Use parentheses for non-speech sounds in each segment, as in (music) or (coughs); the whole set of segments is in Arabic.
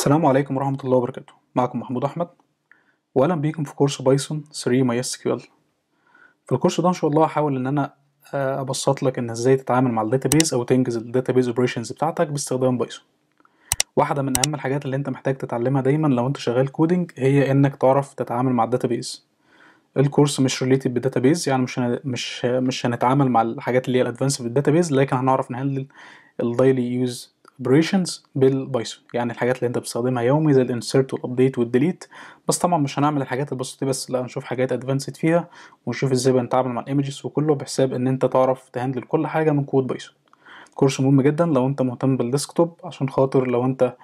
السلام عليكم ورحمة الله وبركاته معكم محمود أحمد وأهلا بيكم في كورس بايثون 3 ماي اس كيو ال في الكورس ده إن شاء الله هحاول إن أنا آه، أبسط لك إن إزاي تتعامل مع الداتابيز أو تنجز الداتابيز أوبريشنز بتاعتك باستخدام بايثون واحدة من أهم الحاجات اللي أنت محتاج تتعلمها دايما لو أنت شغال كودينج هي إنك تعرف تتعامل مع الداتابيز الكورس مش ريليتد بالداتابيز يعني مش مش مش هنتعامل مع الحاجات اللي هي الادفانس في Database لكن هنعرف نهندل الدايلي يوز operations بالبايثون يعني الحاجات اللي انت بتستخدمها يومي زي الانسيرت والابديت والديليت بس طبعا مش هنعمل الحاجات البسيطه دي بس لا هنشوف حاجات ادفانسد فيها ونشوف ازاي بنتعامل مع الايمجز وكله بحساب ان انت تعرف تهندل كل حاجه من كود بايثون كورس مهم جدا لو انت مهتم بالديسكتوب عشان خاطر لو انت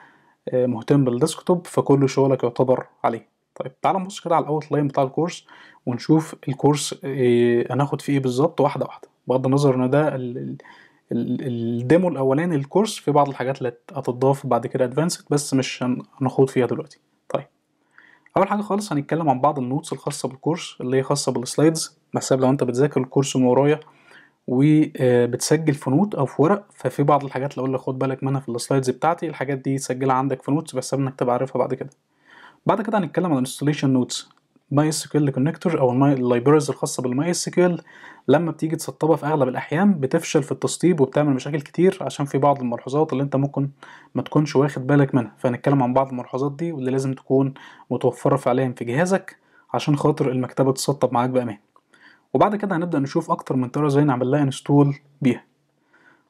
آه، مهتم بالديسكتوب فكل شغلك يعتبر عليه طيب تعال نبص كده على الاوت لاين بتاع الكورس ونشوف الكورس آه، هناخد فيه ايه بالظبط واحده واحده بغض النظر ان ده الديمو الاولاني الكورس في بعض الحاجات اللي هتتضاف بعد كده ادفانسد بس مش هنخوض فيها دلوقتي طيب اول حاجه خالص هنتكلم عن بعض النوتس الخاصه بالكورس اللي هي خاصه بالسلايدز بحساب لو انت بتذاكر الكورس من ورايا وبتسجل آه، في نوت او في ورق ففي بعض الحاجات اللي اقول لك خد بالك منها في السلايدز بتاعتي الحاجات دي سجلها عندك في نوتس بحساب انك تبقى عارفها بعد كده بعد كده هنتكلم عن الانستليشن نوتس ماي اس كيو ال كونكتور او اللايبرز الخاصه بالماي اس كيو لما بتيجي تسطبها في اغلب الاحيان بتفشل في التسطيب وبتعمل مشاكل كتير عشان في بعض الملحوظات اللي انت ممكن ما تكونش واخد بالك منها فهنتكلم عن بعض الملحوظات دي واللي لازم تكون متوفره فعليا في جهازك عشان خاطر المكتبه تسطب معاك بامان وبعد كده هنبدا نشوف اكتر من طريقه ازاي نعمل لها انستول بيها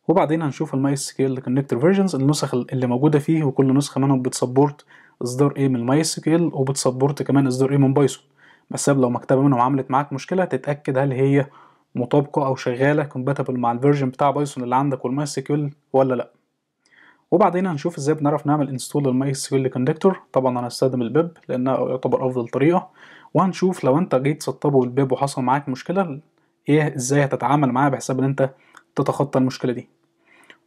وبعدين هنشوف الماي اس كيو كونكتور فيرجنز النسخ اللي موجوده فيه وكل نسخه منهم بتسبورت اصدار ايه من ماي اس وبتسبورت كمان اصدار ايه من بايثون بس لو مكتبه منهم عملت معاك مشكله تتاكد هل هي مطابقه او شغاله كومباتبل مع الفيرجن بتاع بايثون اللي عندك والماي اس ولا لا وبعدين هنشوف ازاي بنعرف نعمل انستول للماي اس كوندكتور طبعا هنستخدم البيب لانها يعتبر افضل طريقه وهنشوف لو انت جيت سطبه بالبيب وحصل معاك مشكله ايه ازاي هتتعامل معاه بحساب ان انت تتخطى المشكله دي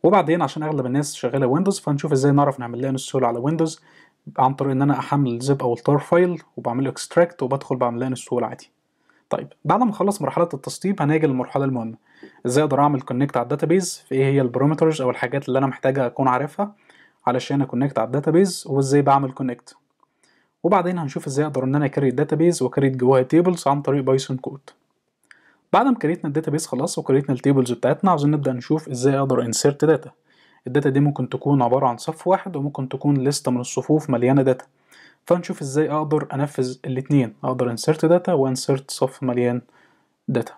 وبعدين عشان اغلب الناس شغاله ويندوز فهنشوف ازاي نعرف نعمل لها انستول على ويندوز عن طريق ان انا احمل الزب او التار فايل وبعمل له اكستراكت وبدخل بعمل لها انستول عادي طيب بعد ما اخلص مرحله التسطيب هنيجي للمرحله المهمه ازاي اقدر اعمل كونكت على الداتابيز في ايه هي البارامترز او الحاجات اللي انا محتاجه اكون عارفها علشان اكونكت على الداتابيز وازاي بعمل كونكت وبعدين هنشوف ازاي اقدر ان انا كريت داتابيز وكريت جواها تيبلز عن طريق بايثون كود بعد ما كريتنا الداتابيز خلاص وكريتنا التيبلز بتاعتنا عاوزين نبدا نشوف ازاي اقدر انسيرت داتا الداتا دي ممكن تكون عبارة عن صف واحد وممكن تكون لستة من الصفوف مليانة داتا فهنشوف ازاي اقدر انفذ الاتنين اقدر انسرت داتا وانسرت صف مليان داتا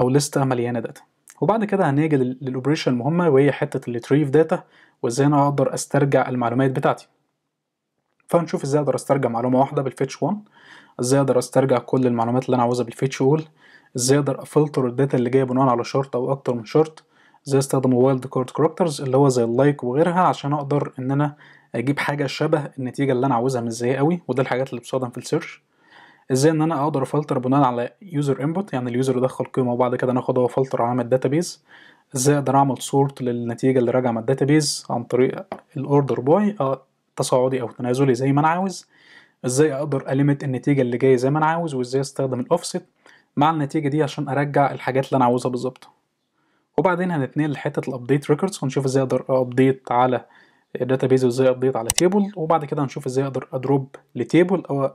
او لستة مليانة داتا وبعد كده هنيجي للاوبريشن المهمة وهي حتة الريتريف داتا وازاي انا اقدر استرجع المعلومات بتاعتي فهنشوف ازاي اقدر استرجع معلومة واحدة بالفيتش 1 ازاي اقدر استرجع كل المعلومات اللي انا عاوزها بالفيتش اول ازاي اقدر افلتر الداتا اللي جايه بناء على شرط او اكتر من شرط ازاي استخدم الوايلد كارد كاركترز اللي هو زي اللايك وغيرها عشان اقدر ان انا اجيب حاجه شبه النتيجه اللي انا عاوزها مش زي قوي وده الحاجات اللي بتستخدم في السيرش ازاي ان انا اقدر افلتر بناء على يوزر انبوت يعني اليوزر يدخل قيمه وبعد كده انا اخدها وافلتر على الداتابيز ازاي اقدر اعمل سورت للنتيجه اللي راجعه من الداتابيز عن طريق الاوردر آه، باي تصاعدي او تنازلي زي ما انا عاوز ازاي اقدر المت النتيجه اللي جايه زي ما انا عاوز وازاي استخدم الاوفست مع النتيجه دي عشان ارجع الحاجات اللي انا عاوزها بالظبط وبعدين هنتنقل لحته الابديت ريكوردز ونشوف ازاي اقدر ابديت على داتابيز وازاي ابديت على تيبل وبعد كده هنشوف ازاي اقدر ادروب لتيبل او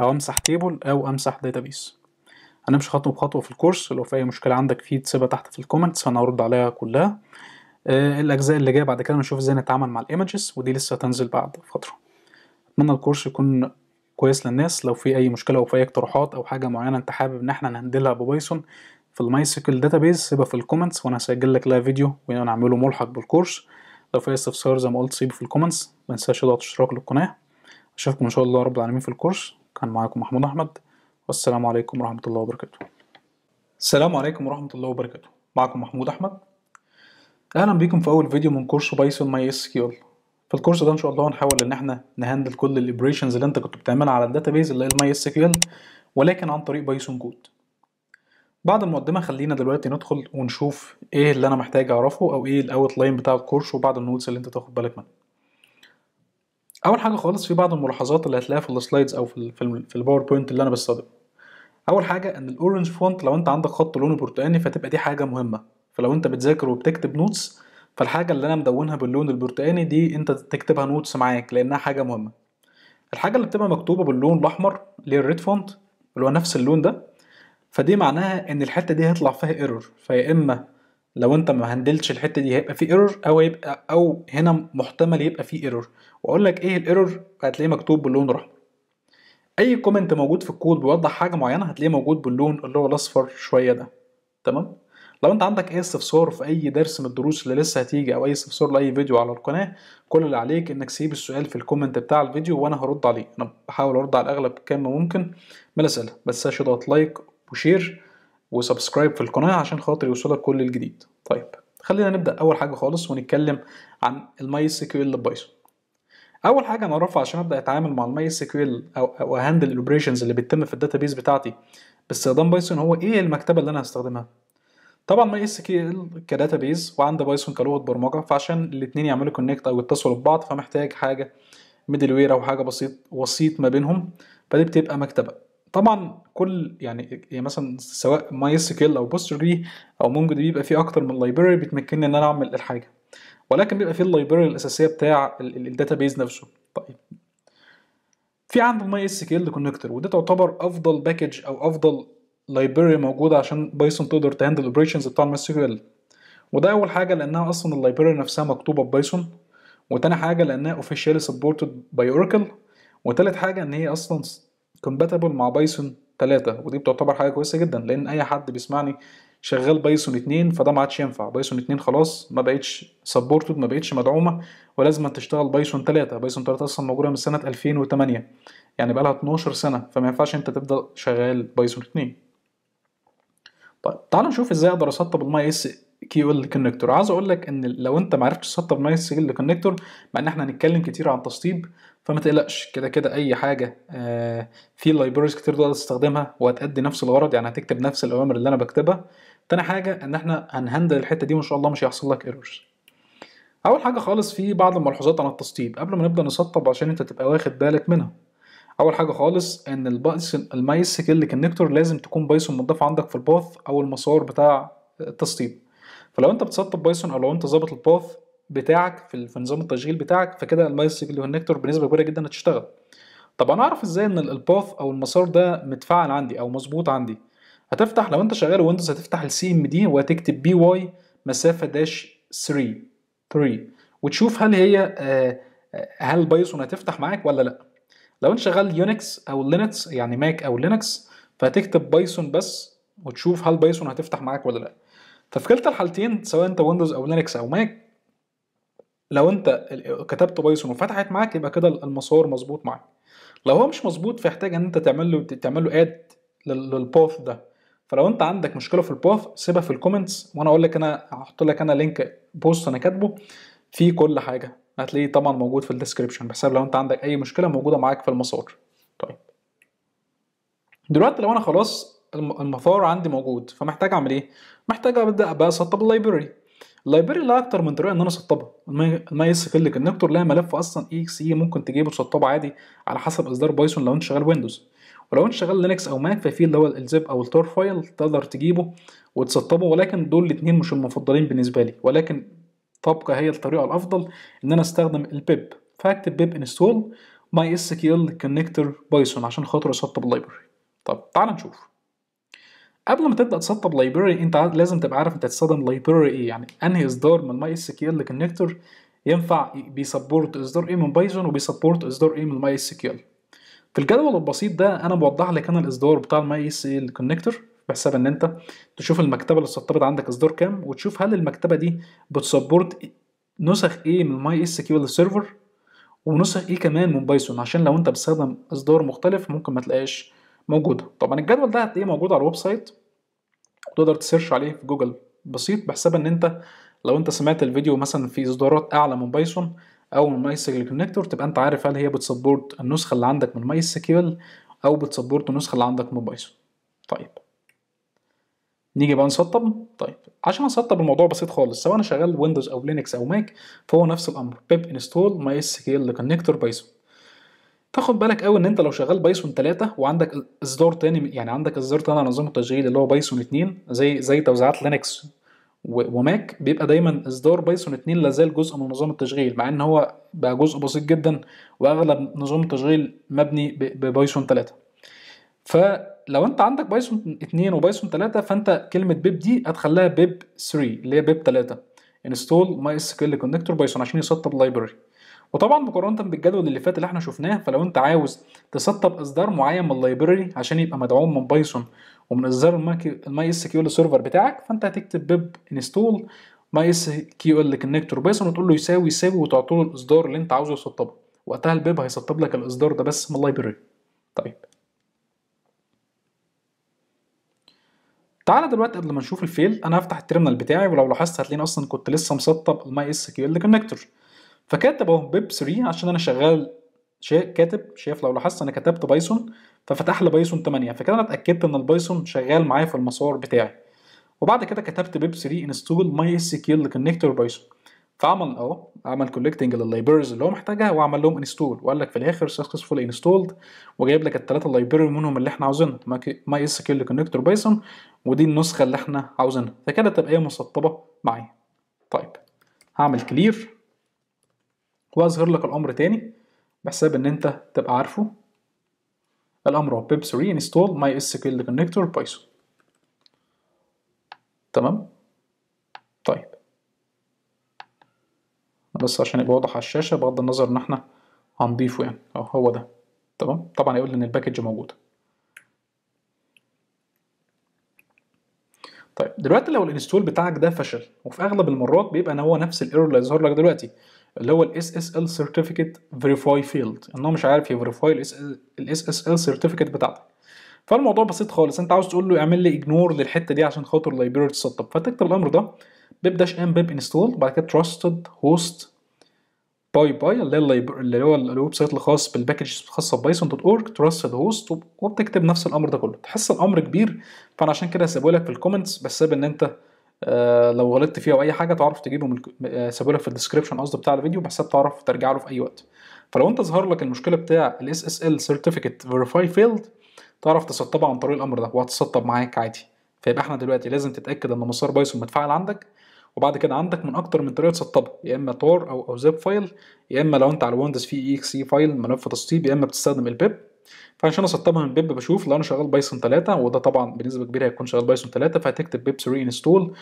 او امسح تيبل او امسح داتابيز هنمشي خطوه بخطوه في الكورس لو في اي مشكله عندك في تسيبها تحت في الكومنتس انا هرد عليها كلها آه الاجزاء اللي جايه بعد كده هنشوف ازاي نتعامل مع الايمجز ودي لسه هتنزل بعد فتره اتمنى الكورس يكون كويس للناس لو في اي مشكله او في اي اقتراحات او حاجه معينه انت حابب ان احنا نهندلها ببايثون في المايسيكل داتابيز سيبها في الكومنتس وانا هسجل لك لها فيديو ونعمله ملحق بالكورس لو في اي استفسار زي ما قلت سيبه في الكومنتس ما تنساش تضغط اشتراك للقناه اشوفكم ان شاء الله رب العالمين في الكورس كان معاكم محمود احمد والسلام عليكم ورحمه الله وبركاته السلام عليكم ورحمه الله وبركاته معكم محمود احمد اهلا بيكم في اول فيديو من كورس بايثون ماي اس كيو في الكورس ده ان شاء الله هنحاول ان احنا نهندل كل الاوبريشنز اللي انت كنت بتعملها على الداتابيز اللي هي الماي اس كيو ولكن عن طريق بايثون كود بعد المقدمه خلينا دلوقتي ندخل ونشوف ايه اللي انا محتاج اعرفه او ايه الاوت لاين بتاع الكورس وبعض النوتس اللي انت تاخد بالك منها اول حاجه خالص في بعض الملاحظات اللي هتلاقيها في السلايدز او في في الباوربوينت اللي انا بستخدمه اول حاجه ان الاورنج فونت لو انت عندك خط لونه برتقاني فتبقى دي حاجه مهمه فلو انت بتذاكر وبتكتب نوتس فالحاجه اللي انا مدونها باللون البرتقاني دي انت تكتبها نوتس معاك لانها حاجه مهمه الحاجه اللي بتبقى مكتوبه باللون الاحمر اللي هي الريد فونت اللي هو نفس اللون ده فدي معناها ان الحته دي هيطلع فيها ايرور فيا اما لو انت ما هندلتش الحته دي هيبقى في ايرور او هيبقى او هنا محتمل يبقى في ايرور واقول لك ايه الايرور هتلاقيه مكتوب باللون الاحمر اي كومنت موجود في الكود بيوضح حاجه معينه هتلاقيه موجود باللون اللي هو الاصفر شويه ده تمام لو انت عندك اي استفسار في اي درس من الدروس اللي لسه هتيجي او اي استفسار لاي فيديو على القناه كل اللي عليك انك تسيب السؤال في الكومنت بتاع الفيديو وانا هرد عليه انا بحاول ارد على الاغلب كام ممكن من الاسئله بس اشي ضغط لايك وشير وسبسكرايب في القناه عشان خاطر يوصلك كل الجديد طيب خلينا نبدا اول حاجه خالص ونتكلم عن الماي اس كيو ال بايثون اول حاجه نعرفها عشان ابدا اتعامل مع الماي اس كيو ال او هاندل الاوبريشنز اللي بتتم في الداتابيز بتاعتي باستخدام بايثون هو ايه المكتبه اللي انا هستخدمها طبعا ماي اس كيو ال كداتابيز وعند بايثون كلغه برمجه فعشان الاثنين يعملوا كونكت او يتصلوا ببعض فمحتاج حاجه ميدل وير او حاجه بسيط وسيط ما بينهم فدي بتبقى مكتبه طبعا كل يعني, يعني مثلا سواء ماي اس كيل او بوستر جي او مونجو دي بيبقى فيه اكتر من لايبراري بتمكنني ان انا اعمل الحاجه ولكن بيبقى فيه اللايبراري الاساسيه بتاع بيز نفسه طيب في عندك ماي اس كيل كونكتور وده تعتبر افضل باكج او افضل لايبراري موجوده عشان بايثون تقدر تهندل الاوبريشنز بتاع الماي اس كيل وده اول حاجه لانها اصلا اللايبراري نفسها مكتوبه ببايثون وتاني حاجه لانها اوفيشيالي سبورتد باي اوراكل وتالت حاجه ان هي اصلا كومباتبل مع بايثون 3 ودي بتعتبر حاجه كويسه جدا لان اي حد بيسمعني شغال بايثون 2 فده ما عادش ينفع بايثون 2 خلاص ما بقتش سبورتد ما بقتش مدعومه ولازم تشتغل بايثون 3 بايثون 3 اصلا موجوده من سنه 2008 يعني بقى لها 12 سنه فما ينفعش انت تفضل شغال بايثون 2 طيب تعال نشوف ازاي اقدر اسطب الماي اس كيو ال كونكتور عاوز اقول لك ان لو انت ما عرفتش تسطب نايس سيل للكونكتور مع ان احنا هنتكلم كتير عن تسطيب فما تقلقش كده كده اي حاجه آه، في لايبرز كتير تقدر تستخدمها وهتأدي نفس الغرض يعني هتكتب نفس الاوامر اللي انا بكتبها تاني حاجه ان احنا هنهندل الحته دي وان شاء الله مش هيحصل لك ايرورز اول حاجه خالص في بعض الملحوظات عن التسطيب قبل ما نبدا نسطب عشان انت تبقى واخد بالك منها اول حاجه خالص ان سكيل كونكتور لازم تكون بايثون مضاف عندك في الباث او المسار بتاع التسطيب فلو انت بتسطب بايثون او لو انت ظابط الباث بتاعك في نظام التشغيل بتاعك فكده سيكل كونكتور بنسبه كبيره جدا هتشتغل طب انا اعرف ازاي ان الباث او المسار ده متفعل عندي او مظبوط عندي هتفتح لو انت شغال ويندوز هتفتح السي ام دي وهتكتب بي واي مسافه داش 3 3 وتشوف هل هي آه، هل بايثون هتفتح معاك ولا لا لو انت شغال يونكس او لينكس يعني ماك او لينكس فهتكتب بايثون بس وتشوف هل بايثون هتفتح معاك ولا لا ففي كلتا الحالتين سواء انت ويندوز او لينكس او ماك لو انت كتبت بايثون وفتحت معاك يبقى كده المسار مظبوط معاك لو هو مش مظبوط فيحتاج ان انت تعمل له تعمل له اد للباث ده فلو انت عندك مشكله في الباث سيبها في الكومنتس وانا اقول لك انا هحط لك انا لينك بوست انا كاتبه فيه كل حاجه هتلاقيه طبعا موجود في الديسكربشن بحساب لو انت عندك اي مشكله موجوده معاك في المسار طيب دلوقتي لو انا خلاص المثار عندي موجود فمحتاج اعمل ايه محتاج ابدا بقى اسطب اللايبرري اللايبرري لها اكتر من طريقه ان انا اسطبها الماي لك كونكتور لها ملف اصلا اي اكس اي ممكن تجيبه تسطبه عادي على حسب اصدار بايثون لو انت شغال ويندوز ولو انت شغال لينكس او ماك ففي اللي هو الزب او التور فايل تقدر تجيبه وتسطبه ولكن دول الاثنين مش المفضلين بالنسبه لي ولكن تبقى هي الطريقه الافضل ان انا استخدم البيب فاكتب بيب انستول ماي اس ال كونكتور بايثون عشان خاطر اسطب اللايبرري طب تعال نشوف قبل ما تبدا تسطب لايبراري انت لازم تبقى عارف انت هتستخدم لايبراري ايه يعني انهي اصدار من الماي اس كيو ال كونكتور ينفع بيسبورت اصدار ايه من بايثون وبيسبورت اصدار ايه من الماي اس كيو ال في الجدول البسيط ده انا بوضح لك انا الاصدار بتاع الماي اس ال كونكتور بحساب ان انت تشوف المكتبه اللي سطبت عندك اصدار كام وتشوف هل المكتبه دي بتسبورت نسخ ايه من ماي اس كيو ال سيرفر ونسخ ايه كمان من بايثون عشان لو انت بتستخدم اصدار مختلف ممكن ما تلاقيش موجوده طبعا الجدول ده هتلاقيه موجود على الويب سايت تقدر تسيرش عليه في جوجل بسيط بحساب ان انت لو انت سمعت الفيديو مثلا في اصدارات اعلى من بايثون او من ماي سيكيول كونكتور تبقى انت عارف هل هي بتسبورت النسخه اللي عندك من ماي سيكيول او بتسبورت النسخه اللي عندك من بايثون طيب نيجي بقى نسطب طيب عشان اسطب الموضوع بسيط خالص سواء انا شغال ويندوز او لينكس او ماك فهو نفس الامر بيب انستول ماي سيكيول كونكتور بايثون فخد بالك قوي ان انت لو شغال بايثون 3 وعندك اصدار تاني يعني عندك اصدار تاني على نظام التشغيل اللي هو بايثون 2 زي زي توزيعات لينكس وماك بيبقى دايما اصدار بايثون 2 لازال جزء من نظام التشغيل مع ان هو بقى جزء بسيط جدا واغلب نظام التشغيل مبني ببايثون 3 فلو انت عندك بايثون 2 وبايثون 3 فانت كلمه بيب دي هتخليها بيب 3 اللي هي بيب 3 انستول ماي اس كيو كونكتور بايثون عشان يسطب لايبرري وطبعا مقارنه بالجدول اللي فات اللي احنا شفناه فلو انت عاوز تسطب اصدار معين من اللايبراري عشان يبقى مدعوم من بايثون ومن اصدار الماي اس كيو ال سيرفر بتاعك فانت هتكتب بيب انستول ماي اس كيو ال كونكتور بايثون وتقول له يساوي يساوي وتعطي له الاصدار اللي انت عاوزه يسطبه وقتها البيب هيسطب لك الاصدار ده بس من اللايبراري طيب تعالى دلوقتي قبل ما نشوف الفيل انا هفتح التيرمينال بتاعي ولو لاحظت هتلاقيني اصلا كنت لسه مسطب الماي اس كيو ال كونكتور فكاتب اهو بيب 3 عشان انا شغال شيء كاتب شايف لو لاحظت انا كتبت بايثون ففتح لي بايثون 8 فكده انا اتاكدت ان البايثون شغال معايا في المسار بتاعي وبعد كده كتبت بيب 3 انستول ماي اس كيو كونكتور بايثون فعمل اهو عمل كولكتنج لللايبرز اللي هو محتاجها وعمل لهم انستول وقال لك في الاخر سكسسفول انستولد وجايب لك الثلاثه لايبرري منهم اللي احنا عاوزينها ماي اس كيو كونكتور بايثون ودي النسخه اللي احنا عاوزينها فكده تبقى هي مسطبه معايا طيب هعمل كلير واظهر لك الامر تاني بحساب ان انت تبقى عارفه الامر هو pip3 install mysql connector python تمام طيب بس عشان يبقى واضح على الشاشه بغض النظر ان احنا هنضيفه يعني اه هو ده تمام طبعا يقول لي ان الباكج موجوده طيب دلوقتي لو الانستول بتاعك ده فشل وفي اغلب المرات بيبقى ان هو نفس الايرور اللي هيظهر لك دلوقتي اللي هو ال SSL Certificate Verify Field ان هو مش عارف يفيريفاي Verify ال SSL Certificate بتاعتك فالموضوع بسيط خالص انت عاوز تقول له اعمل لي اجنور للحته دي عشان خاطر اللايبراري تتسطب فتكتب الامر ده بيب داش ام بيب انستول بعد كده تراستد هوست باي باي اللي هو الويب سايت الخاص بالباكجز الخاصه ببايثون دوت اورج تراستد هوست وبتكتب نفس الامر ده كله تحس الامر كبير فانا عشان كده هسيبه لك في الكومنتس بس ساب ان انت آه، لو غلطت فيه او اي حاجه تعرف تجيبه من آه، سابولك في الديسكربشن قصدي بتاع الفيديو بحيث تعرف ترجع له في اي وقت فلو انت ظهر لك المشكله بتاع الاس اس ال سيرتيفيكت فيريفاي فيلد تعرف تسطبها عن طريق الامر ده وهتسطب معاك عادي فيبقى احنا دلوقتي لازم تتاكد ان مسار بايثون متفعل عندك وبعد كده عندك من اكتر من طريقه تسطبها يا اما تور او او زيب فايل يا اما لو انت على ويندوز في اي اكس سي فايل ملف تسطيب يا اما بتستخدم البيب فعشان اسطبها من بيب بشوف لو انا شغال بايثون 3 وده طبعا بنسبه كبيره هيكون شغال بايثون 3 فهتكتب بيب 3 انستول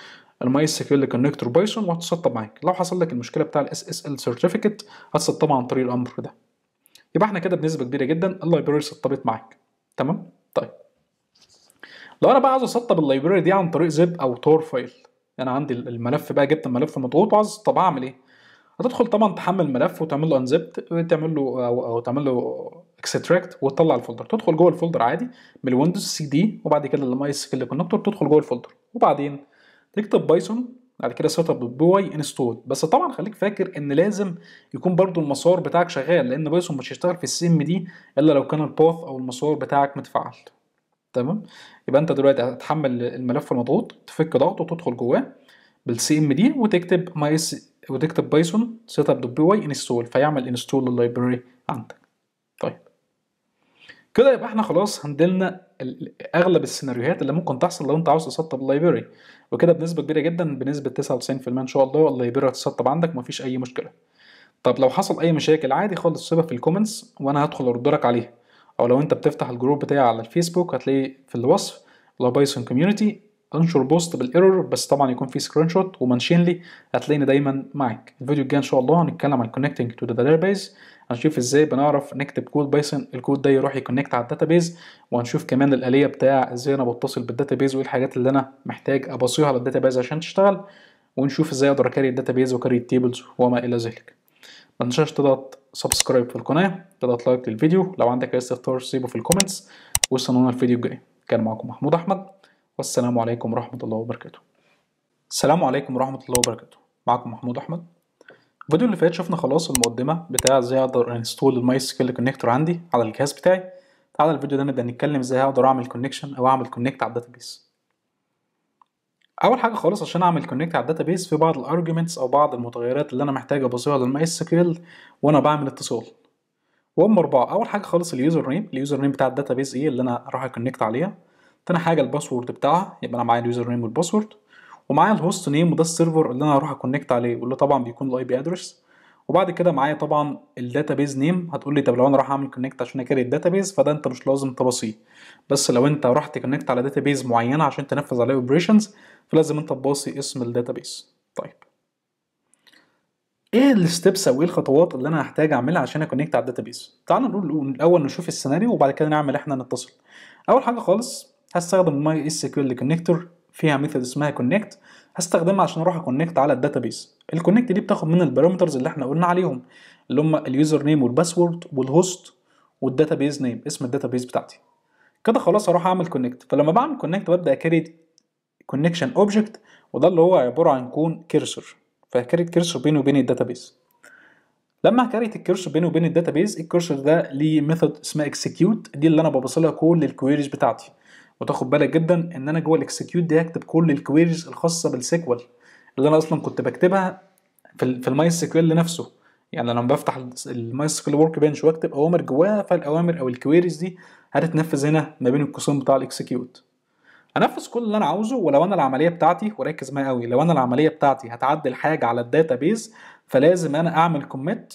الماي سكيول كونكتور بايثون وهتسطب معاك لو حصل لك المشكله بتاع الاس اس ال سيرتيفيكت هتسطبها عن طريق الامر ده يبقى احنا كده بنسبه كبيره جدا اللايبراري سطبت معاك تمام طيب لو انا بقى عايز اسطب اللايبراري دي عن طريق زب او تور فايل انا عندي الملف بقى جبت الملف مضغوط وعايز اسطب اعمل ايه هتدخل طبعا تحمل ملف وتعمل له انزبت وتعمل له او تعمل له اكستراكت وتطلع الفولدر تدخل جوه الفولدر عادي من الويندوز سي دي وبعد كده الماي سكيل كونكتور تدخل جوه الفولدر وبعدين تكتب بايثون بعد كده سيت اب بوي انستول بس طبعا خليك فاكر ان لازم يكون برضو المسار بتاعك شغال لان بايثون مش هيشتغل في السي ام دي الا لو كان الباث او المسار بتاعك متفعل تمام يبقى انت دلوقتي هتحمل الملف المضغوط تفك ضغطه وتدخل جواه بالسي ام دي وتكتب ماي وتكتب بايثون سيت اب دوت بي واي انستول فيعمل انستول لللايبرري عندك طيب كده يبقى احنا خلاص هندلنا اغلب السيناريوهات اللي ممكن تحصل لو انت عاوز تسطب اللايبراري وكده بنسبه كبيره جدا بنسبه 99% ان شاء الله اللايبراري هتسطب عندك مفيش اي مشكله طب لو حصل اي مشاكل عادي خالص سيبها في الكومنتس وانا هدخل ارد لك عليها او لو انت بتفتح الجروب بتاعي على الفيسبوك هتلاقيه في الوصف لو بايثون كوميونتي انشر بوست بالايرور بس طبعا يكون في سكرين شوت ومنشن لي هتلاقيني دايما معاك الفيديو الجاي ان شاء الله هنتكلم عن كونكتنج تو ذا داتابيز هنشوف ازاي بنعرف نكتب كود بايثون الكود ده يروح يكونكت على الداتابيز وهنشوف كمان الاليه بتاع ازاي انا بتصل بالداتابيز وايه الحاجات اللي انا محتاج ابصيها على الداتابيز عشان تشتغل ونشوف ازاي اقدر اكاري الداتابيز وكاري التيبلز وما الى ذلك ما تنساش تضغط سبسكرايب في القناه تضغط لايك للفيديو لو عندك اي استفسار سيبه في الكومنتس واستنونا الفيديو الجاي كان معاكم محمود احمد والسلام عليكم ورحمة الله وبركاته السلام عليكم ورحمة الله وبركاته معكم محمود أحمد الفيديو اللي فات شفنا خلاص المقدمة بتاع ازاي اقدر انستول الماي سكيل كونكتور عندي على الجهاز بتاعي تعالى الفيديو ده نبدأ نتكلم ازاي اقدر اعمل كونكشن او اعمل كونكت على الداتابيس اول حاجة خالص عشان اعمل كونكت على الداتابيس في بعض الارجيومنتس او بعض المتغيرات اللي انا محتاج ابصيها للماي سكيل وانا بعمل اتصال وهم اربعة اول حاجة خالص اليوزر نيم اليوزر نيم بتاع الداتابيس ايه اللي انا راح اكونكت عليها تاني حاجه الباسورد بتاعها يبقى انا معايا اليوزر نيم والباسورد ومعايا الهوست نيم وده السيرفر اللي انا هروح اكونكت عليه واللي طبعا بيكون الاي بي ادرس وبعد كده معايا طبعا بيز نيم هتقول لي طب لو انا راح اعمل كونكت عشان اكري بيز فده انت مش لازم تباصيه بس لو انت رحت كونكت على بيز معينه عشان تنفذ عليه اوبريشنز فلازم انت تباصي اسم بيز طيب ايه الستبس او ايه الخطوات اللي انا هحتاج اعملها عشان اكونكت على بيز تعال نقول الاول نشوف السيناريو وبعد كده نعمل احنا نتصل اول حاجه خالص هستخدم ماي اس كيو ال كونكتور فيها ميثود اسمها كونكت هستخدمها عشان اروح اكونكت على الداتابيس الكونكت دي بتاخد من البارامترز اللي احنا قلنا عليهم اللي هم اليوزر نيم والباسورد والهوست والداتابيس نيم اسم الداتابيس بتاعتي كده خلاص اروح اعمل كونكت فلما بعمل كونكت ببدا كريت كونكشن اوبجكت وده اللي هو عباره عن كون كيرسر فكريت كيرسر بيني وبين الداتابيس لما كريت الكيرسر بيني وبين الداتابيس الكيرسر ده ليه ميثود اسمها اكسكيوت دي اللي انا ببصلها كل الكويريز بتاعتي وتاخد بالك جدا ان انا جوه الاكسكيوت دي هكتب كل الكويريز الخاصه بالسيكوال اللي انا اصلا كنت بكتبها في الماي سيكوال نفسه يعني لما بفتح الماي سيكوال ورك بنش واكتب اوامر جواها فالاوامر او الكويريز دي هتتنفذ هنا ما بين القوسين بتاع الاكسكيوت انفذ كل اللي انا عاوزه ولو انا العمليه بتاعتي وركز معايا قوي لو انا العمليه بتاعتي هتعدل حاجه على الداتا بيز فلازم انا اعمل كوميت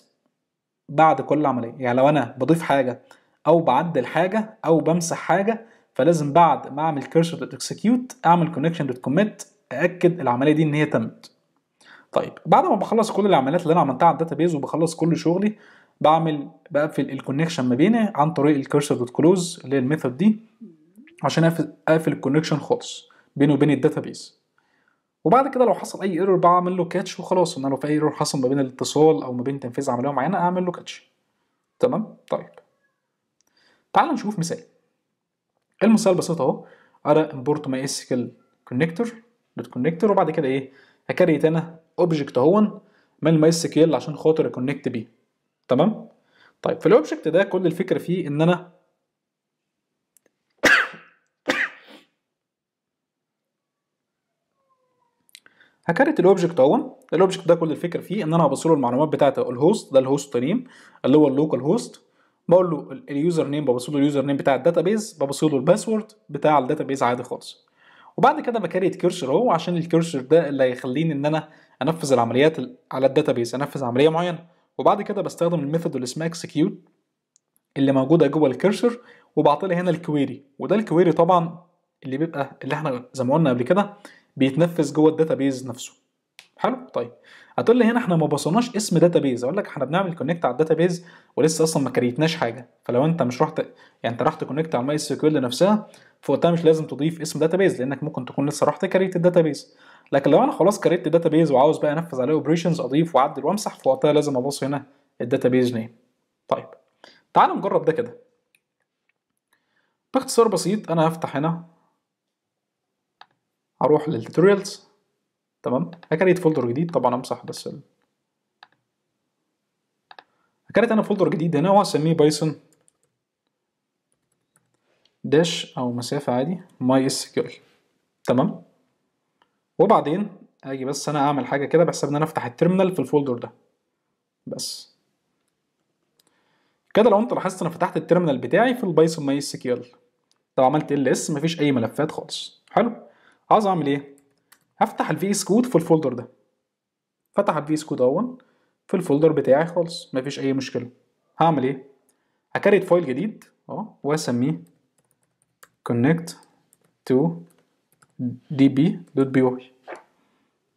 بعد كل عمليه يعني لو انا بضيف حاجه او بعدل حاجه او بمسح حاجه فلازم بعد ما اعمل كيرسور دوت اكسكيوت اعمل كونكشن دوت كوميت ااكد العمليه دي ان هي تمت طيب بعد ما بخلص كل العمليات اللي انا عملتها على الداتابيز وبخلص كل شغلي بعمل بقفل الكونكشن ما بيني عن طريق الكيرسور دوت كلوز اللي هي الميثود دي عشان اقفل اقفل الكونكشن خالص بينه وبين الداتابيز وبعد كده لو حصل اي ايرور بعمل له كاتش وخلاص ان لو في اي ايرور حصل ما بين الاتصال او ما بين تنفيذ عمليه معينه اعمل له كاتش تمام طيب تعال نشوف مثال المثال بسيط اهو انا امبورت ماي اس كيل كونكتور دوت كونكتور وبعد كده ايه هكريت انا اوبجكت اهون من ماي اس كيل عشان خاطر اكونكت بيه تمام طيب في الاوبجكت ده كل الفكره فيه ان انا (coughs) هكريت الاوبجكت اهون الاوبجكت ده كل الفكره فيه ان انا هبص له المعلومات بتاعت الهوست ده الهوست نيم اللي هو اللوكال هوست بقول له اليوزر نيم ببص له اليوزر نيم بتاع بيز ببص له الباسورد بتاع بيز عادي خالص وبعد كده بكريت كيرشر اهو عشان الكيرشر ده اللي هيخليني ان انا انفذ العمليات على بيز انفذ عمليه معينه وبعد كده بستخدم الميثود اللي اسمها اكسكيوت اللي موجوده جوه الكيرشر وبعطي هنا الكويري وده الكويري طبعا اللي بيبقى اللي احنا زي ما قلنا قبل كده بيتنفذ جوه بيز نفسه حلو طيب هتقول لي هنا احنا ما بصناش اسم داتابيز اقول لك احنا بنعمل كونكت على الداتابيز ولسه اصلا ما كريتناش حاجه فلو انت مش رحت يعني انت رحت كونكت على الماي اس كيو نفسها فوقتها مش لازم تضيف اسم داتابيز لانك ممكن تكون لسه رحت كريت الداتابيز لكن لو انا خلاص كريت الداتابيز وعاوز بقى انفذ عليه اوبريشنز اضيف واعدل وامسح فوقتها لازم ابص هنا الداتابيز نيم طيب تعال نجرب ده كده باختصار بسيط انا هفتح هنا اروح للتوتوريالز تمام هكريت فولدر جديد طبعا امسح بس ال... هكريت انا فولدر جديد هنا وهسميه بايثون داش او مسافه عادي ماي اس كيو تمام وبعدين اجي بس انا اعمل حاجه كده بحسب ان انا افتح التيرمينال في الفولدر ده بس كده لو انت لاحظت انا فتحت التيرمينال بتاعي في البايثون ماي اس كيو لو عملت ال اس مفيش اي ملفات خالص حلو عاوز اعمل ايه هفتح الفي اس كود في الفولدر ده فتح الفي اس كود اهون في الفولدر بتاعي خالص مفيش اي مشكله هعمل ايه هكريت فايل جديد اه واسميه connect to db.py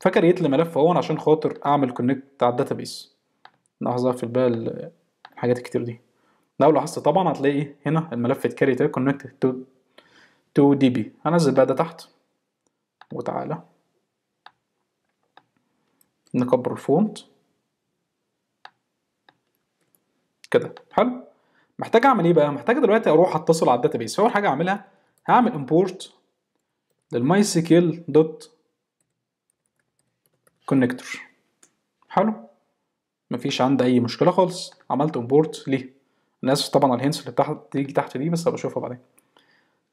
فكريت لي ملف اهون عشان خاطر اعمل كونكت على الداتابيس لاحظها في بقى الحاجات الكتير دي لو لاحظت طبعا هتلاقي إيه؟ هنا الملف اتكريت كونكت تو تو دي بي هنزل بقى ده تحت وتعالى نكبر الفونت كده حلو محتاج اعمل ايه بقى محتاج دلوقتي اروح اتصل على الداتابيس فاول حاجه اعملها هعمل امبورت سيكيل دوت كونكتور حلو مفيش عندي اي مشكله خالص عملت امبورت ليه انا اسف طبعا على الهنس اللي تحت تيجي تحت دي بس هبشوفها بعدين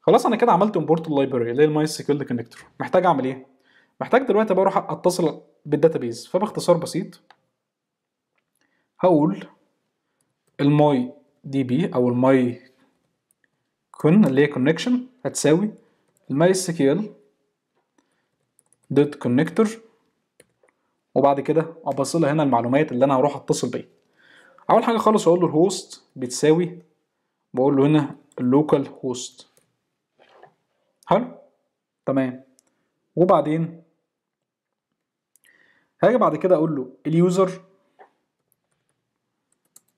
خلاص انا كده عملت امبورت لللايبراري للماي سيكيل كونكتور محتاج اعمل ايه محتاج دلوقتي بروح اتصل بالداتابيز فباختصار بسيط هقول الماي دي بي او الماي كون اللي هي كونكشن هتساوي الماي اس كيل دوت كونكتور وبعد كده ابصل هنا المعلومات اللي انا هروح اتصل بيها اول حاجه خالص اقول له الهوست بتساوي بقول له هنا اللوكال هوست حلو تمام وبعدين هاجي بعد كده اقول له اليوزر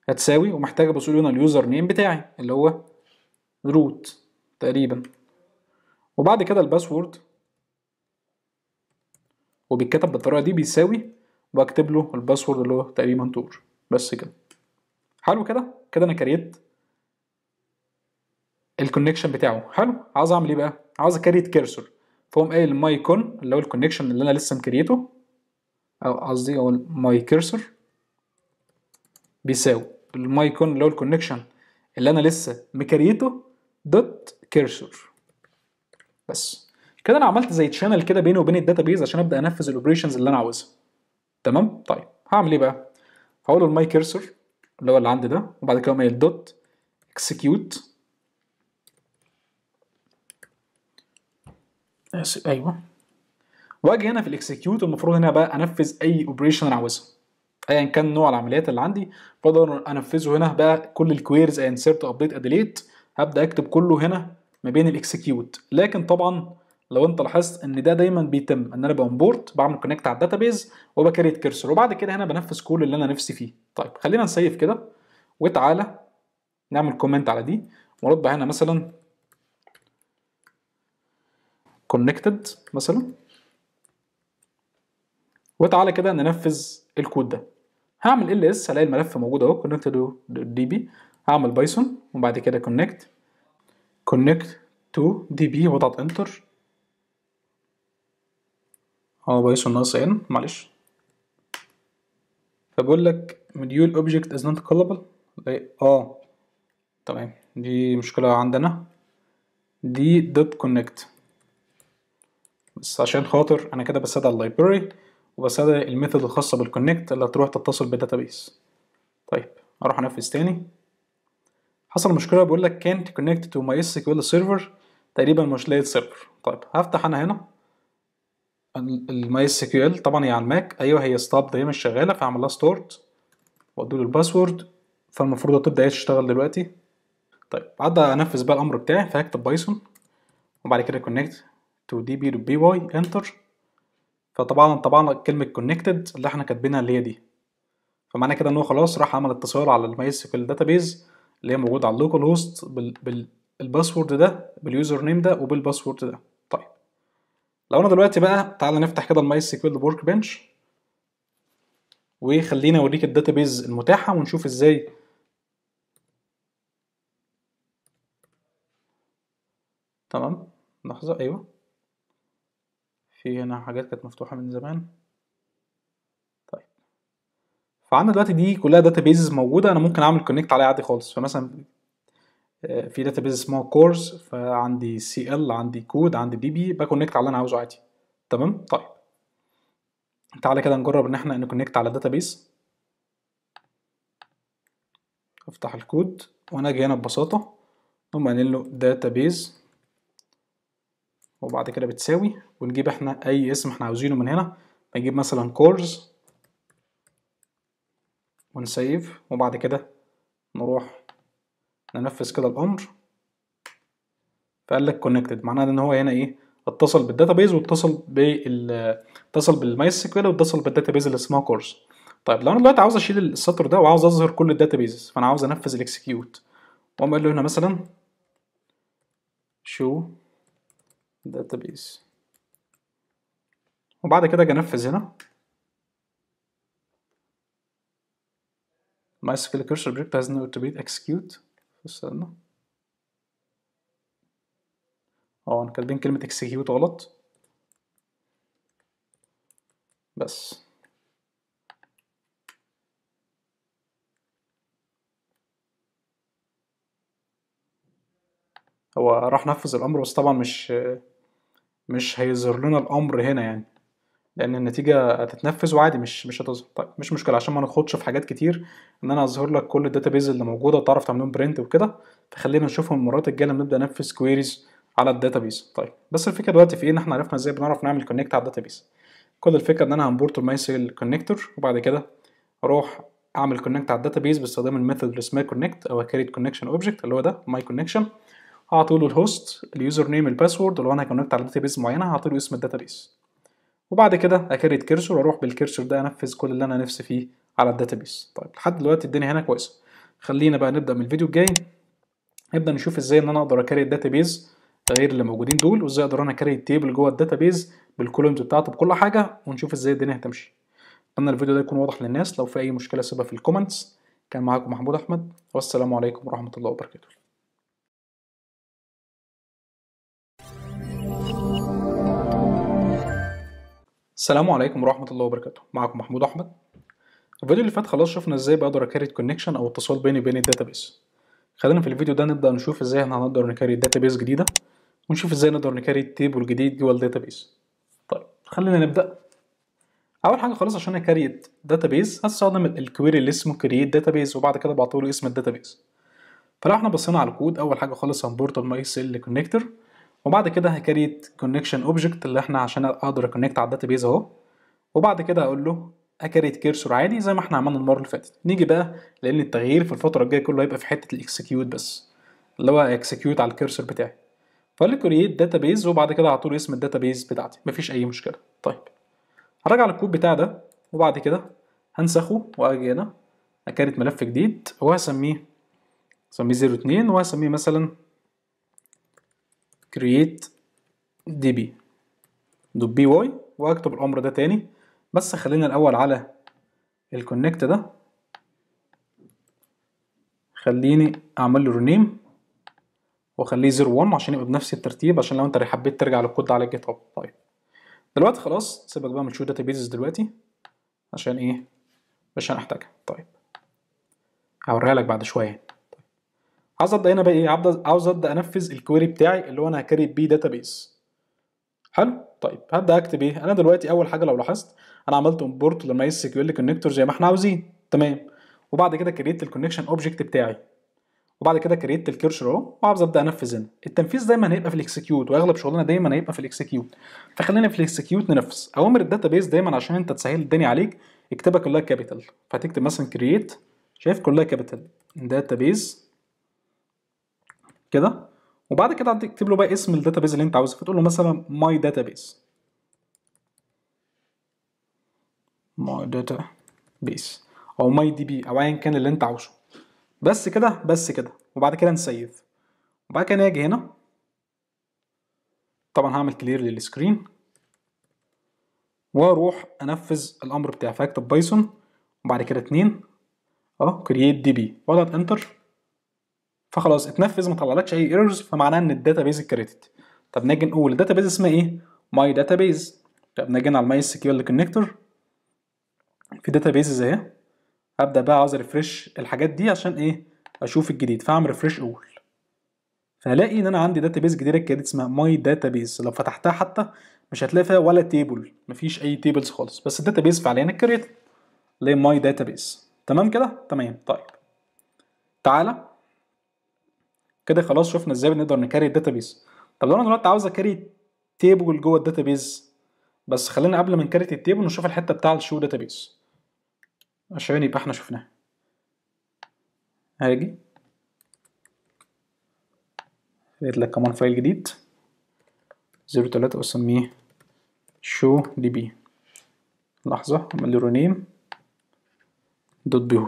هتساوي ومحتاج بصول هنا اليوزر نيم بتاعي اللي هو روت تقريبا وبعد كده الباسورد وبيتكتب بالطريقه دي بيساوي واكتب له الباسورد اللي هو تقريبا تور بس كده حلو كده كده انا كريت الكونكشن بتاعه حلو عاوز اعمل ايه بقى عاوز اكريت كيرسر فهم قايل ماي كون اللي هو الكونكشن اللي انا لسه مكريته او قصدي او ماي كيرسر بيساوي الماي كون اللي هو الكونكشن اللي انا لسه مكريته دوت كيرسر بس كده انا عملت زي تشانل كده بيني وبين الداتا بيز عشان ابدا انفذ الاوبريشنز اللي انا عاوزها تمام طيب هعمل ايه بقى هقول الماي كيرسر اللي هو اللي عندي ده وبعد كده اعمل دوت اكسكيوت ايوه واجي هنا في الاكسكيوت المفروض هنا بقى انفذ اي اوبريشن انا عاوزها ايا كان نوع العمليات اللي عندي بقدر انفذه هنا بقى كل الكويرز انسرت ابديت اديليت هبدا اكتب كله هنا ما بين الاكسكيوت لكن طبعا لو انت لاحظت ان ده دايما بيتم ان انا بامبورت بعمل كونكت على الداتابيز وبكريت كرسر وبعد كده هنا بنفذ كل اللي انا نفسي فيه طيب خلينا نسيف كده وتعالى نعمل كومنت على دي ونطبع هنا مثلا كونكتد مثلا وتعالى كده ننفذ الكود ده هعمل ال اس هلاقي الملف موجود اهو connected دي بي هعمل بايثون وبعد كده connect connect to db واضغط انتر اهو بايثون ناقص ان معلش فبقول لك مديول اوبجكت از نوت كولابل اه تمام دي مشكلة عندنا دي دوت كونكت بس عشان خاطر انا كده بستدعي اللايبراري هذا الميثود الخاصة بالكونكت اللي هتروح تتصل بالداتابيس طيب اروح انفذ تاني حصل مشكلة بيقول لك كانت كونكت تو ماي اس كيو ال سيرفر تقريبا مش لاقي سيرفر طيب هفتح انا هنا الماي اس كيو ال طبعا هي على الماك ايوه هي ستوب هي مش شغالة فاعمل لها ستورد واديله الباسورد فالمفروض تبدأ تشتغل دلوقتي طيب عدى انفذ بقى الامر بتاعي فهكتب بايثون وبعد كده كونكت تو دي بي بي واي انتر فطبعا طبعا كلمه كونكتد اللي احنا كاتبينها اللي هي دي فمعنى كده ان هو خلاص راح عمل اتصال على الماي اس كيو داتابيز اللي هي موجوده على اللوكال هوست بالباسورد ده باليوزر نيم ده وبالباسورد ده طيب لو انا دلوقتي بقى تعالى نفتح كده الماي اس كيو ورك بنش وخلينا اوريك الداتابيز المتاحه ونشوف ازاي تمام لحظه ايوه في هنا حاجات كانت مفتوحة من زمان طيب فعندنا دلوقتي دي كلها داتابيزز موجودة أنا ممكن أعمل كونكت عليها عادي خالص فمثلا آه، في داتابيز اسمها كورس فعندي سي ال عندي كود عندي دي بي بكونكت على اللي انا عاوزه عادي تمام طيب تعالى كده نجرب ان احنا نكونكت على داتابيز افتح الكود وانا اجي هنا ببساطه اقوم قايل له داتابيز وبعد كده بتساوي ونجيب احنا اي اسم احنا عاوزينه من هنا نجيب مثلا كورز ونسيف وبعد كده نروح ننفذ كده الامر فقال لك كونكتد معناه ان هو هنا ايه اتصل بالداتابيز واتصل بال اتصل بالماي كيو واتصل بالداتابيز اللي اسمها كورس طيب لو انا دلوقتي عاوز اشيل السطر ده وعاوز اظهر كل الداتابيز فانا عاوز انفذ الاكسكيوت واقوم له هنا مثلا شو داتابيز وبعد كده اجي انفذ هنا سكيل cursor object has نو تو بي اكسكيوت استنى اه انا كاتبين كلمة اكسكيوت غلط بس هو راح نفذ الامر بس طبعا مش مش هيظهر لنا الامر هنا يعني لان النتيجه هتتنفذ وعادي مش مش هتظهر طيب مش مشكله عشان ما نخوضش في حاجات كتير ان انا اظهر لك كل الداتابيز اللي موجوده وتعرف تعمل لهم برنت وكده فخلينا نشوفهم المرات الجايه لما نبدا ننفذ كويريز على الداتابيز طيب بس الفكره دلوقتي في ايه ان احنا عرفنا ازاي بنعرف نعمل كونكت على الداتابيز كل الفكره ان انا هنبورت سيل كونكتور وبعد كده اروح اعمل كونكت على الداتابيز باستخدام الميثود اللي اسمها كونكت او كريت كونكشن اوبجكت اللي هو ده ماي كونكشن هعطيله الهوست اليوزر نيم الباسورد ولو انا هكونكت على بيز معينه هعطيله اسم بيز وبعد كده اكريت كيرسور واروح بالكيرسور ده انفذ كل اللي انا نفسي فيه على الداتابيس طيب لحد دلوقتي الدنيا هنا كويسه خلينا بقى نبدا من الفيديو الجاي نبدا نشوف ازاي ان انا اقدر اكريت الداتابيز غير اللي موجودين دول وازاي اقدر انا اكريت تيبل جوه الداتابيز بالكولومز بتاعته بكل حاجه ونشوف ازاي الدنيا هتمشي اتمنى الفيديو ده يكون واضح للناس لو في اي مشكله سيبها في الكومنتس كان معاكم محمود احمد والسلام عليكم ورحمه الله وبركاته السلام عليكم ورحمة الله وبركاته معكم محمود أحمد الفيديو اللي فات خلاص شفنا ازاي بقدر اكاري الكونكشن او اتصال بيني وبين الداتابيس خلينا في الفيديو ده نبدأ نشوف ازاي احنا هنقدر نكاري الداتابيس جديدة ونشوف ازاي نقدر نكاري التيبل جديد جوه الداتابيس طيب خلينا نبدأ اول حاجة خلاص عشان اكاري الداتابيس هستخدم الكويري اللي اسمه كرييت داتابيس وبعد كده بعطيه اسم الداتابيس فلو احنا بصينا على الكود اول حاجة خالص هنبورت الماي اس ال كونكتور وبعد كده هكريت كونكشن اوبجكت اللي احنا عشان اقدر اكونكت على بيز اهو وبعد كده اقول له اكريت كيرسور عادي زي ما احنا عملنا المره اللي فاتت نيجي بقى لان التغيير في الفتره الجايه كله هيبقى في حته الاكسكيوت بس اللي هو اكسكيوت على الكيرسور بتاعي فقال لي كرييت بيز وبعد كده اعطوا اسم اسم بيز بتاعتي مفيش اي مشكله طيب هرجع للكود بتاع ده وبعد كده هنسخه واجي هنا اكريت ملف جديد وهسميه هسميه 02 وهسميه مثلا create db دوت بي واي واكتب الامر ده تاني بس خلينا الاول على الكونكت ده خليني اعمل له رينيم واخليه 01 عشان يبقى بنفس الترتيب عشان لو انت حبيت ترجع للكود على جيت هاب طيب دلوقتي خلاص سيبك بقى من شو داتا بيزز دلوقتي عشان ايه مش هنحتاجها طيب هوريها لك بعد شويه عاوز ابدا هنا بقى ايه عاوز ابدا انفذ الكويري بتاعي اللي هو انا هكريت بيه داتابيس حلو طيب هبدا اكتب ايه انا دلوقتي اول حاجه لو لاحظت انا عملت امبورت للماي اس كيو ال كونكتور زي ما احنا عاوزين تمام وبعد كده كريت الكونكشن اوبجكت بتاعي وبعد كده كريت الكيرش رو وعاوز ابدا انفذ هنا التنفيذ دايما هيبقى في الاكسكيوت واغلب شغلنا دايما هيبقى في الاكسكيوت فخلينا في الاكسكيوت ننفذ اوامر الداتابيس دايما عشان انت تسهل الدنيا عليك اكتبها كلها كابيتال فهتكتب مثلا كرييت شايف كلها كابيتال داتابيس كده وبعد كده هتكتب له بقى اسم الداتابيز اللي انت عاوزها فتقول له مثلا ماي داتابيز ماي داتابيز او ماي دي بي او ايا كان اللي انت عاوزه بس كده بس كده وبعد كده نسيف وبعد كده نيجي هنا طبعا هعمل كلير للسكرين واروح انفذ الامر بتاعي فاكتب بايثون وبعد كده اتنين اه كرييت دي بي واضغط انتر فخلاص اتنفذ ما طلعلكش اي ايرورز فمعناه ان الداتا بيز اتكريتد طب نيجي نقول الداتا بيز اسمها ايه ماي داتا بيز طب نيجي على الماي اس كيو كونكتور في داتا بيز اهي هبدا بقى عاوز ريفرش الحاجات دي عشان ايه اشوف الجديد فاعمل ريفرش اول فهلاقي ان انا عندي داتا بيز جديده كده اسمها ماي داتا بيز لو فتحتها حتى مش هتلاقي فيها ولا تيبل مفيش اي تيبلز خالص بس الداتا بيز فعليا اتكريتد ليه ماي داتا بيز تمام كده تمام طيب تعالى كده خلاص شفنا ازاي بنقدر نكاري الداتابيز طب لو انا دلوقتي عاوز اكاري تيبل جوه الداتابيز بس خلينا قبل ما نكاري التيبل نشوف الحته بتاع الشو داتابيز عشان يبقى احنا شفناها هاجي هات لك كمان فايل جديد 03 واسميه شو دي بي لحظة اعمل له رينيم دوت بي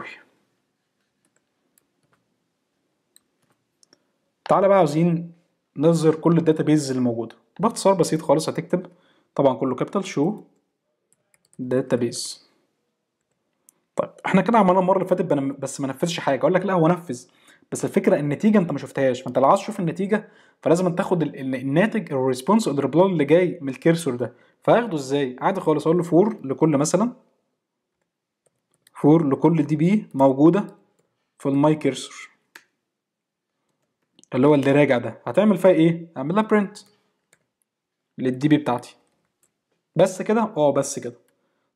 تعالى بقى عاوزين نظهر كل بيز اللي موجوده باختصار بسيط خالص هتكتب طبعا كله كابيتال شو داتا بيز طيب احنا كده عملنا المره اللي فاتت بس ما نفذش حاجه اقول لك لا هو نفذ بس الفكره النتيجه انت ما شفتهاش فانت لو عايز تشوف النتيجه فلازم تاخد الناتج الريسبونس الريبلاي اللي جاي من الكيرسور ده فهاخده ازاي عادي خالص اقول له فور لكل مثلا فور لكل دي بي موجوده في الماي كيرسور اللي هو اللي راجع ده هتعمل فيها ايه اعمل لها برنت للدي بي بتاعتي بس كده اه بس كده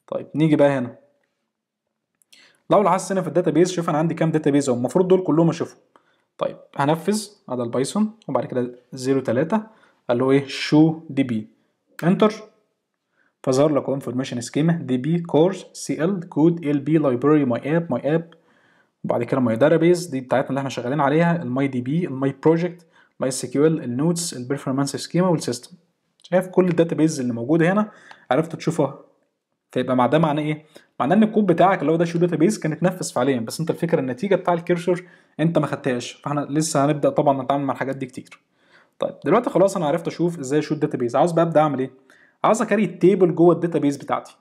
طيب نيجي بقى هنا لو لاحظت هنا في بيز شوف انا عندي كام داتابيز اهو المفروض دول كلهم اشوفهم طيب هنفذ على البايثون وبعد كده 0 3 قال له ايه شو دي بي انتر فظهر لك انفورميشن سكيما دي بي كورس سي ال كود ال بي لايبراري ماي اب ماي اب وبعد كده ماي داتابيز دي بتاعتنا اللي احنا شغالين عليها الماي دي بي الماي بروجكت ماي اس كيو ال النوتس البرفورمانس سكيما والسيستم شايف كل الداتابيز اللي موجوده هنا عرفت تشوفها فيبقى مع ده معناه ايه؟ معناه ان الكود بتاعك اللي هو ده شو داتابيز كان اتنفذ فعليا بس انت الفكره النتيجه بتاع الكيرشر انت ما خدتهاش فاحنا لسه هنبدا طبعا نتعامل مع الحاجات دي كتير. طيب دلوقتي خلاص انا عرفت اشوف ازاي اشوف داتابيز عاوز بقى ابدا اعمل ايه؟ عاوز اكاري التيبل جوه الداتابيز بتاعتي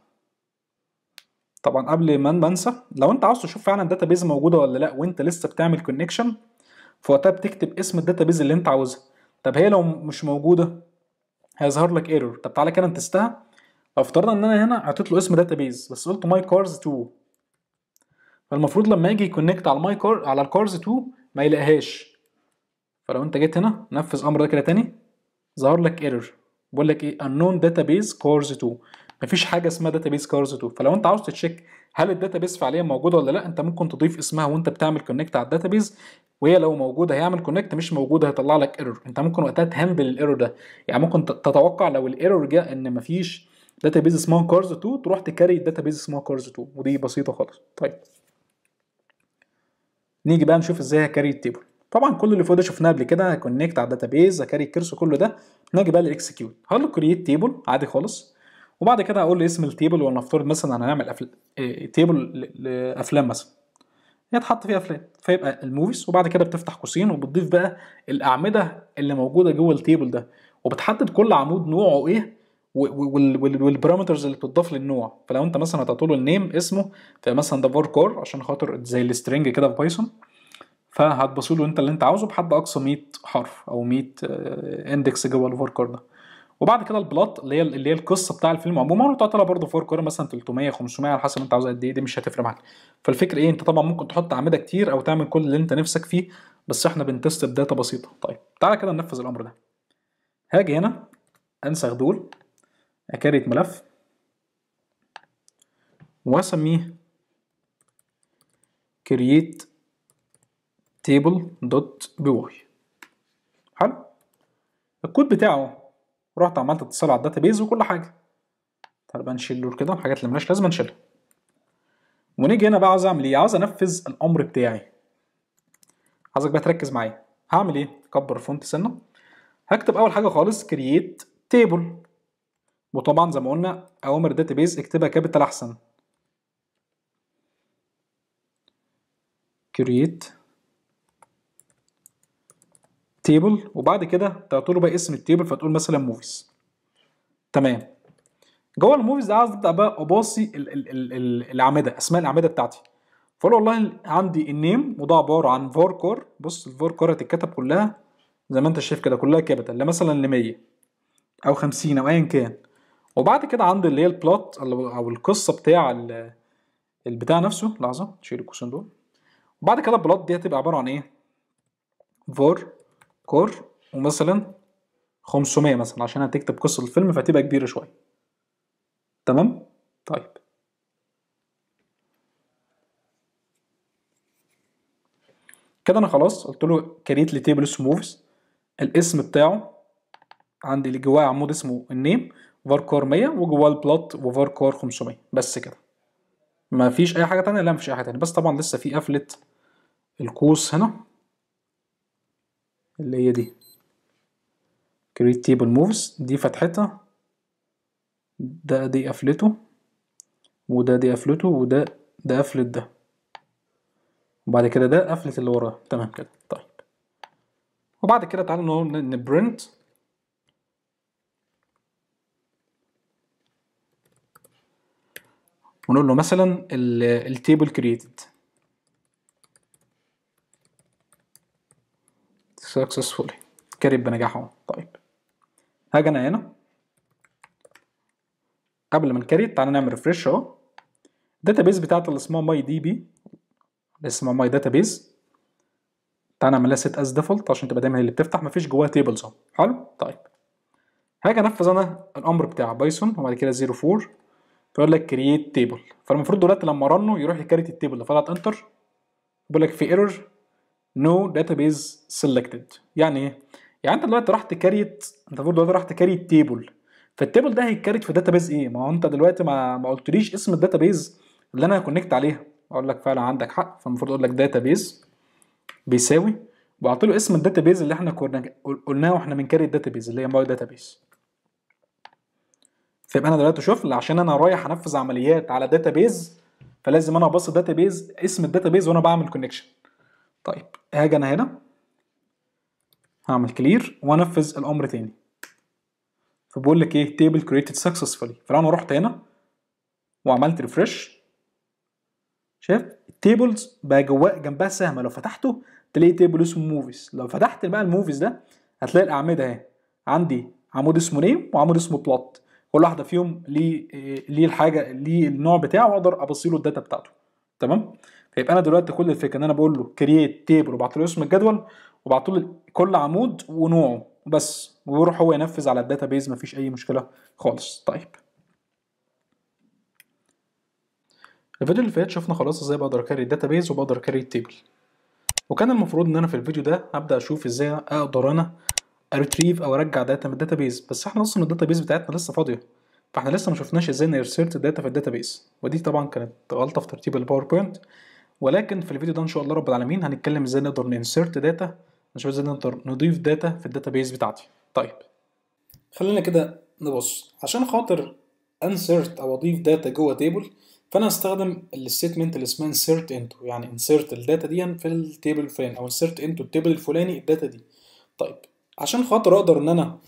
طبعا قبل ما بنسى لو انت عاوز تشوف فعلا بيز موجوده ولا لا وانت لسه بتعمل كونكشن فوقتها بتكتب اسم بيز اللي انت عاوزها طب هي لو مش موجوده هيظهر لك ايرور طب تعالى كده انتستها لو افترضنا ان انا هنا اعطيت له اسم بيز بس قلت ماي كارز 2 فالمفروض لما اجي يكونكت على الماي كار على الكارز 2 ما يلاقيهاش فلو انت جيت هنا نفذ الامر ده كده تاني ظهر لك ايرور بيقول لك ايه unknown database cars 2 مفيش حاجه اسمها داتابيس كارز 2 فلو انت عاوز تتشيك هل الداتابيس فعليا موجوده ولا لا انت ممكن تضيف اسمها وانت بتعمل كونكت على الداتابيس وهي لو موجوده هيعمل كونكت مش موجوده هيطلع لك ايرور انت ممكن وقتها تهندل الايرور ده يعني ممكن تتوقع لو الايرور جاء ان مفيش داتابيز اسمها كارز 2 تروح تكاري الداتابيز اسمها كارز 2 ودي بسيطه خالص طيب نيجي بقى نشوف ازاي هكاري التيبل طبعا كل اللي فوق ده شفناه قبل كده كونكت على الداتابيز هكاري الكرسي كله ده نيجي بقى للاكسكيوت هقول له كرييت تيبل عادي خالص وبعد كده هقول لي اسم التيبل ولنفترض مثلا هنعمل أفل... إيه تيبل لافلام مثلا يتحط فيها افلام فيبقى الموفيز وبعد كده بتفتح قوسين وبتضيف بقى الاعمده اللي موجوده جوه التيبل ده وبتحدد كل عمود نوعه ايه والبارامترز اللي بتضاف للنوع فلو انت مثلا هتعطوا له النيم اسمه فمثلا ده فور كور عشان خاطر زي السترنج كده في بايثون فهتبص له انت اللي انت عاوزه بحد اقصى 100 حرف او 100 اندكس آه، جوه الفور كور ده وبعد كده البلاط اللي هي اللي هي القصه بتاع الفيلم عموما وتعطيها برضه فور كور مثلا 300 500 على حسب انت عاوز قد ايه دي مش هتفرق معاك فالفكر ايه انت طبعا ممكن تحط اعمده كتير او تعمل كل اللي انت نفسك فيه بس احنا بنتست بداتا بسيطه طيب تعالى كده ننفذ الامر ده هاجي هنا انسخ دول اكريت ملف واسميه create table.py حلو الكود بتاعه رحت عملت اتصال على بيز وكل حاجه تعالى بقى نشيل دول كده الحاجات اللي ملهاش لازمه نشيلها ونيجي هنا بقى عاوز اعمل ايه عاوز انفذ الامر بتاعي عايزك بقى تركز معايا هعمل ايه اكبر الفونت سنه هكتب اول حاجه خالص كرييت تيبل وطبعا زي ما قلنا اوامر بيز اكتبها كابيتال احسن كرييت تيبل وبعد كده تعطوا له بقى اسم التيبل فتقول مثلا موفيز تمام جوه الموفيز ده عايز ابدا بقى اباصي الاعمده اسماء الاعمده بتاعتي فاقول والله عندي النيم وده عباره عن فار كور بص الفار كور هتتكتب كلها زي ما انت شايف كده كلها كابيتال مثلا ل 100 او 50 او ايا كان وبعد كده عندي اللي هي البلوت او القصه بتاع البتاع نفسه لحظه شيل الكوسين دول وبعد كده البلوت دي هتبقى عباره عن ايه فار كور ومثلا 500 مثلا عشان هتكتب قصه الفيلم فهتبقى كبيره شويه تمام طيب كده انا خلاص قلت له كريت لي تيبل موفز الاسم بتاعه عندي اللي جواه عمود اسمه النيم فار كور 100 وجواه البلوت كور 500 بس كده ما فيش اي حاجه ثانيه لا ما فيش اي حاجه ثانيه بس طبعا لسه في قفله القوس هنا اللي هي دي create table moves دي فتحتها ده دي قفلته وده دي قفلته وده ده قفلت ده وبعد كده ده قفلت اللي وراه تمام كده طيب وبعد كده تعالى نقول نبرنت ونقول له مثلا التيبل created successfully كاريت بنجاح اهو طيب هاجي انا هنا قبل ما نكريت تعالى نعمل ريفرش اهو الداتابيز بتاعت اللي اسمها ماي دي بي اللي اسمها ماي داتابيز تعالى نعملها سيت از ديفولت عشان تبقى دايما هي اللي بتفتح مفيش جواها تيبلز اهو حلو طيب هاجي انفذ انا الامر بتاع بايثون وبعد كده 04 فيقول لك كرييت تيبل فالمفروض دلوقتي لما ارنه يروح يكريت التيبل فضغط انتر بيقول لك في ايرور no database selected يعني ايه؟ يعني انت دلوقتي رحت كاريت انت المفروض دلوقتي رحت كاريت تيبل فالتيبل ده هيتكاريت في داتابيز ايه؟ ما هو انت دلوقتي ما, ما قلتليش اسم الداتابيز اللي انا هكونكت عليها اقول لك فعلا عندك حق فالمفروض اقول لك داتابيز بيساوي وبعت له اسم الداتابيز اللي احنا كنا قلناه واحنا بنكاري الداتابيز اللي هي موبايل داتابيز فيبقى انا دلوقتي شوف عشان انا رايح انفذ عمليات على داتابيز فلازم انا ابص الداتابيز اسم الداتابيز وانا بعمل كونكشن طيب هاجي انا هنا هعمل كلير وانفذ الامر تاني فبقول لك ايه تيبل كريتد سكسسفولي فلو انا رحت هنا وعملت ريفرش شايف التيبلز بقى جواه جنبها سهم لو فتحته تلاقي تيبل اسمه موفيز لو فتحت بقى الموفيز ده هتلاقي الاعمده اهي عندي عمود اسمه نيم وعمود اسمه بلوت كل واحده فيهم ليه آه، ليه الحاجه ليه النوع بتاعه واقدر ابصيله الداتا بتاعته تمام فيبقى انا دلوقتي كل الفكره ان انا بقول له كرييت تيبل وبعت له اسم الجدول وبعت له كل عمود ونوعه وبس ويروح هو ينفذ على الداتا بيز مفيش اي مشكله خالص طيب الفيديو اللي فات شفنا خلاص ازاي بقدر اكري الداتا بيز وبقدر اكري التيبل وكان المفروض ان انا في الفيديو ده هبدا اشوف ازاي اقدر انا اريتريف او ارجع داتا من الداتا بيز بس احنا اصلا الداتا بيز بتاعتنا لسه فاضيه فاحنا لسه ما شفناش ازاي نرسيرت الداتا في الداتا بيز ودي طبعا كانت غلطه في ترتيب الباوربوينت ولكن في الفيديو ده ان شاء الله رب العالمين هنتكلم ازاي نقدر ننسرت داتا نشوف ازاي نقدر نضيف داتا في الداتا بيز بتاعتي طيب خلينا كده نبص عشان خاطر انسيرت او اضيف داتا جوه تيبل فانا هستخدم الستمنت اللي اسمها انسرت انتو يعني انسرت الداتا دي في التيبل الفلاني او انسرت انتو التيبل الفلاني الداتا دي طيب عشان خاطر اقدر ان انا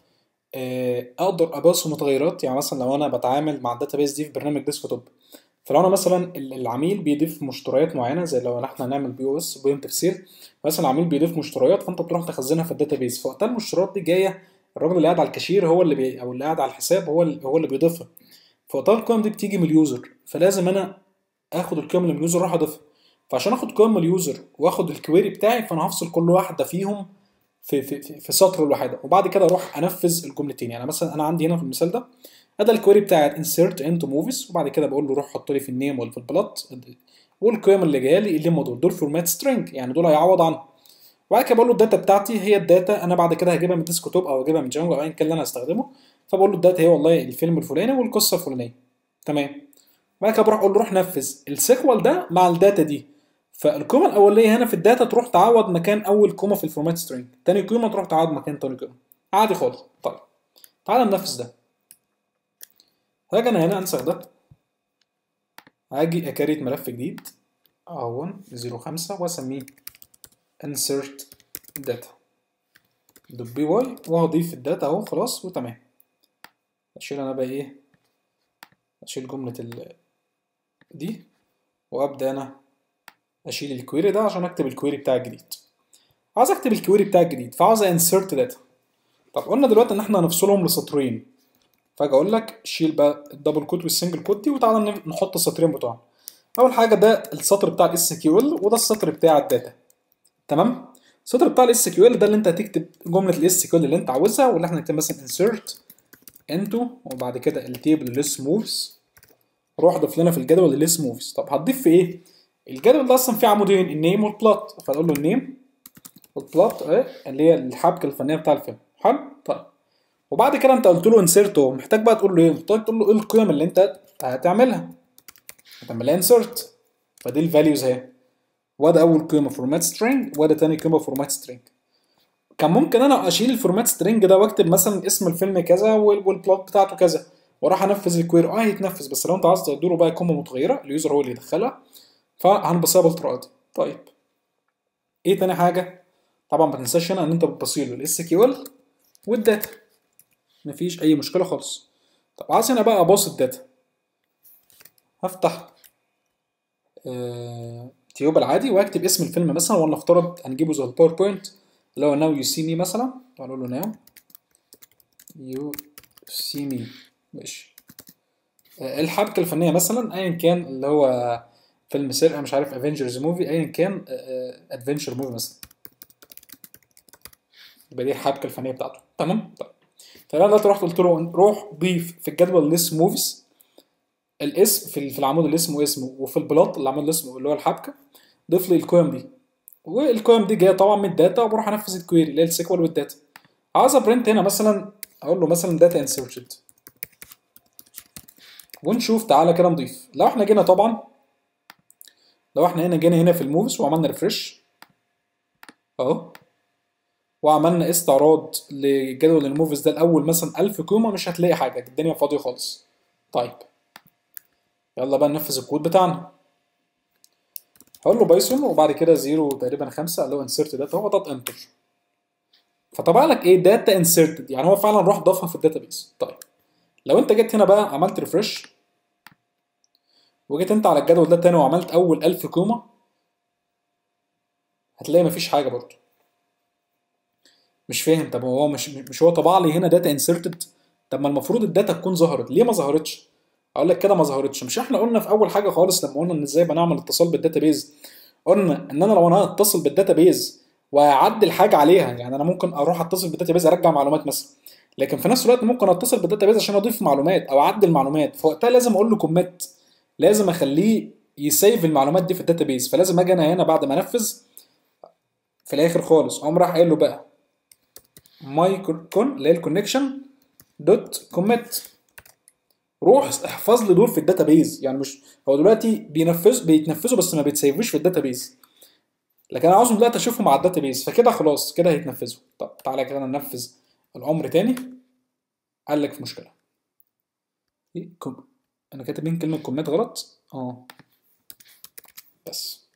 آه، اقدر ابص متغيرات يعني مثلا لو انا بتعامل مع الداتا بيز دي في برنامج ديسكتوب فلو انا مثلا العميل بيضيف مشتريات معينه زي لو احنا هنعمل بي او اس بوينت اوف سيل مثلا العميل بيضيف مشتريات فانت بتروح تخزنها في بيز فوقتها المشتريات دي جايه الراجل اللي قاعد على الكاشير هو اللي بي او اللي قاعد على الحساب هو اللي هو اللي بيضيفها فوقتها القيم دي بتيجي من اليوزر فلازم انا اخد القيم اللي من اليوزر اروح اضيفها فعشان اخد قيم من اليوزر واخد الكويري بتاعي فانا هفصل كل واحده فيهم في في في, في سطر الواحده وبعد كده اروح انفذ الجملتين يعني مثلا انا عندي هنا في المثال ده هذا الكويري بتاعت insert into movies وبعد كده بقول له روح حط لي في النيم ولا في البلط والقيم اللي جايه لي اللي هم دول دول فورمات سترينج يعني دول هيعوض عنهم وبعد كده بقول له الداتا بتاعتي هي الداتا انا بعد كده هجيبها من ديسك توب او هجيبها من جانجو او ايا كان اللي انا هستخدمه فبقول له الداتا هي والله الفيلم الفلاني والقصه الفلانيه تمام بعد كده بروح اقول له روح نفذ السيكوال ده مع الداتا دي فالقيمه الاوليه هنا في الداتا تروح تعوض مكان اول كومه في الفورمات سترينج تاني قيمه تروح تعوض مكان تاني قيمه عادي خالص طيب تعالى ننفذ ده هاجي انا هنا انسخ ده هاجي اكريت ملف جديد اهون 05 واسميه insert data دوت بي واي وهضيف الداتا اهو خلاص وتمام اشيل انا بقى ايه اشيل جملة ال دي وابدا انا اشيل الكويري ده عشان اكتب الكويري بتاع الجديد عايز اكتب الكويري بتاع الجديد فعاوز insert data طب قلنا دلوقتي ان احنا هنفصلهم لسطرين فاجي اقول لك شيل بقى الدبل كوت والسنجل كوت دي وتعالى نحط السطرين بتوعنا اول حاجه ده السطر بتاع الاس كيو ال وده السطر بتاع الداتا تمام السطر بتاع الاس كيو ال ده اللي انت هتكتب جمله الاس كيو ال اللي انت عاوزها واللي احنا هنكتب مثلا انسيرت انتو وبعد كده التيبل ليس موفز روح ضيف لنا في الجدول ليس موفز طب هتضيف في ايه الجدول ده اصلا فيه عمودين النيم والبلات فنقول له النيم والبلات اهي اللي هي الحبكه الفنيه بتاع الفيلم حلو طيب وبعد كده انت قلت له انسرته محتاج بقى تقول له ايه محتاج طيب تقول له ايه القيم اللي انت هتعملها هتعملها انسرت فدي الفاليوز اهي وده اول قيمه فورمات سترينج وده تاني قيمه فورمات سترينج كان ممكن انا اشيل الفورمات سترينج ده واكتب مثلا اسم الفيلم كذا والبلوت بتاعته كذا واروح انفذ الكوير اه هيتنفذ بس لو انت عايز تديله بقى قيمه متغيره اليوزر هو اللي يدخلها فهنبصيها بالطريقه دي طيب ايه تاني حاجه طبعا ما تنساش هنا ان انت بتبصيله الاس كيو ال والداتا مفيش اي مشكله خالص طب عايز انا بقى ابص الداتا هفتح آه تيوب العادي واكتب اسم الفيلم مثلا ولا افترض هنجيبه زي الباوربوينت اللي هو ناو يو سي مي مثلا هنقول له ناو يو سي مي ماشي آه، الحبكه الفنيه مثلا ايا كان اللي هو فيلم سرقه مش عارف افنجرز موفي ايا كان ادفنشر آه، موفي آه، مثلا يبقى دي الحبكه الفنيه بتاعته تمام طيب فانا دلوقتي رحت قلت له روح ضيف في الجدول اللي اسمه موفيز الاسم في العمود اللي اسمه اسمه وفي البلوت العمود اللي اسمه اللي هو الحبكه ضيف لي القيم دي والقيم دي جايه طبعا من الداتا وبروح انفذ الكويري اللي هي السيكوال والداتا عايز ابرنت هنا مثلا اقول له مثلا داتا انسيرشن ونشوف تعالى كده نضيف لو احنا جينا طبعا لو احنا هنا جينا هنا في الموفز وعملنا ريفرش اهو وعملنا استعراض لجدول الموفيز ده الاول مثلا 1000 قيمه مش هتلاقي حاجه الدنيا فاضيه خالص طيب يلا بقى ننفذ الكود بتاعنا هقول له بايثون وبعد كده 0 تقريبا 5 قال له انسيرت داتا هو دوت انتر فطبع لك ايه داتا انسيرتد يعني هو فعلا راح ضافها في الداتابيس طيب لو انت جيت هنا بقى عملت ريفرش وجيت انت على الجدول ده تاني وعملت اول 1000 قيمه هتلاقي مفيش حاجه برضو مش فاهم طب هو مش مش هو طبع لي هنا داتا انسرتد طب ما المفروض الداتا تكون ظهرت ليه ما ظهرتش اقول لك كده ما ظهرتش مش احنا قلنا في اول حاجه خالص لما قلنا ان ازاي بنعمل اتصال بالداتابيز قلنا ان انا لو انا هتصل بالداتابيز واعدل حاجه عليها يعني انا ممكن اروح اتصل بالداتابيز ارجع معلومات مثلا لكن في نفس الوقت ممكن اتصل بالداتابيز عشان اضيف معلومات او اعدل معلومات فوقتها لازم اقول له كوميت لازم اخليه يسيف المعلومات دي في الداتابيز فلازم اجي انا هنا بعد ما انفذ في الاخر خالص اقوم راح قايل له بقى ماي كون اللي هي الكونكشن دوت كوميت روح احفظ لي دول في الداتابيز يعني مش هو دلوقتي بينفذ بيتنفذوا بس ما بيتسيفوش في الداتابيز لكن انا عاوزهم دلوقتي اشوفهم على الداتابيز فكده خلاص كده هيتنفذوا طب تعالى كده ننفذ الامر تاني قال لك في مشكله إيه؟ انا كاتبين كلمه كوميت غلط اه بس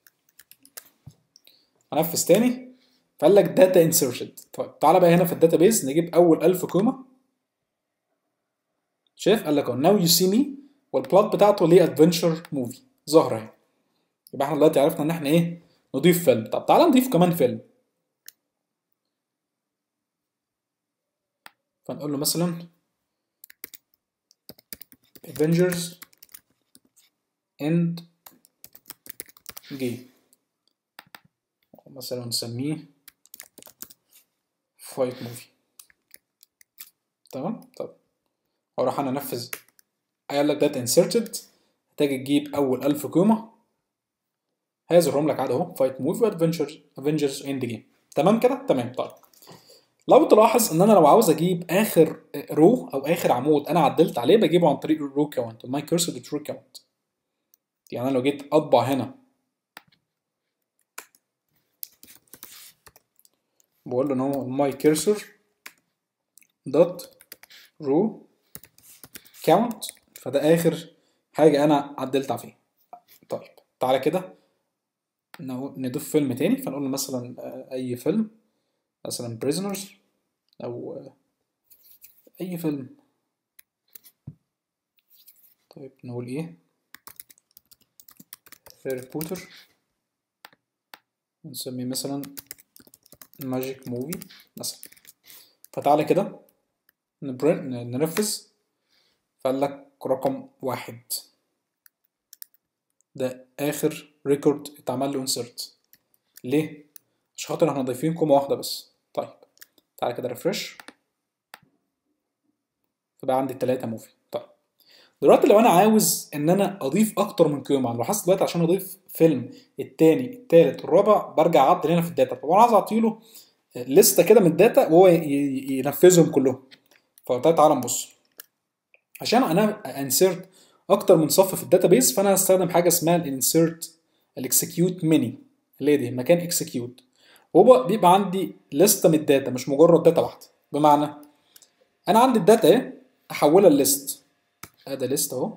هنفذ تاني فقال لك داتا انسرشن طيب تعالى بقى هنا في الداتا بيز نجيب اول 1000 كوما شايف قال لك اهو ناو يو سي مي والبلوت بتاعته ليه ادفنشر موفي ظاهره اهي يبقى احنا دلوقتي عرفنا ان احنا ايه نضيف فيلم طب تعالى نضيف كمان فيلم فنقول له مثلا Avengers End Game مثلا نسميه فايت موفي تمام طب اروح انا انفذ قال لك دات انسرتد هتيجي تجيب اول 1000 قيمه هيظهرهم لك عاد اهو فايت موفي وادفنشر افنجرز اند جيم تمام كده تمام طيب لو تلاحظ ان انا لو عاوز اجيب اخر رو او اخر عمود انا عدلت عليه بجيبه عن طريق الرو كاونت الماي كيرسر ترو كاونت يعني انا لو جيت اطبع هنا بقول له ان هو my cursor dot row count فده اخر حاجه انا عدلت فيها طيب تعالى كده نضيف فيلم تاني فنقول له مثلا آه، اي فيلم مثلا prisoners او آه، اي فيلم طيب نقول ايه هاري بوتر نسميه مثلا ماجيك موفي مثلا فتعالى كده ننفذ فقال لك رقم واحد ده اخر ريكورد اتعمل له انسرت ليه؟ عشان خاطر احنا ضايفين كومه واحده بس طيب تعالى كده ريفرش فبقى عندي التلاتة موفي طيب دلوقتي لو انا عاوز ان انا اضيف اكتر من كومه انا يعني حاسس دلوقتي عشان اضيف فيلم التاني التالت الرابع برجع اعدل هنا في الداتا طب انا عايز له لسته كده من الداتا وهو ينفذهم كلهم فقلت له تعالى نبص عشان انا انسرت اكتر من صف في الداتا بيس فانا هستخدم حاجه اسمها الانسرت الاكسكيوت ميني اللي هي دي مكان اكسكيوت وهو بيبقى عندي لسته من الداتا مش مجرد داتا واحده بمعنى انا عندي الداتا اهي احولها لليست ادي ليست اهو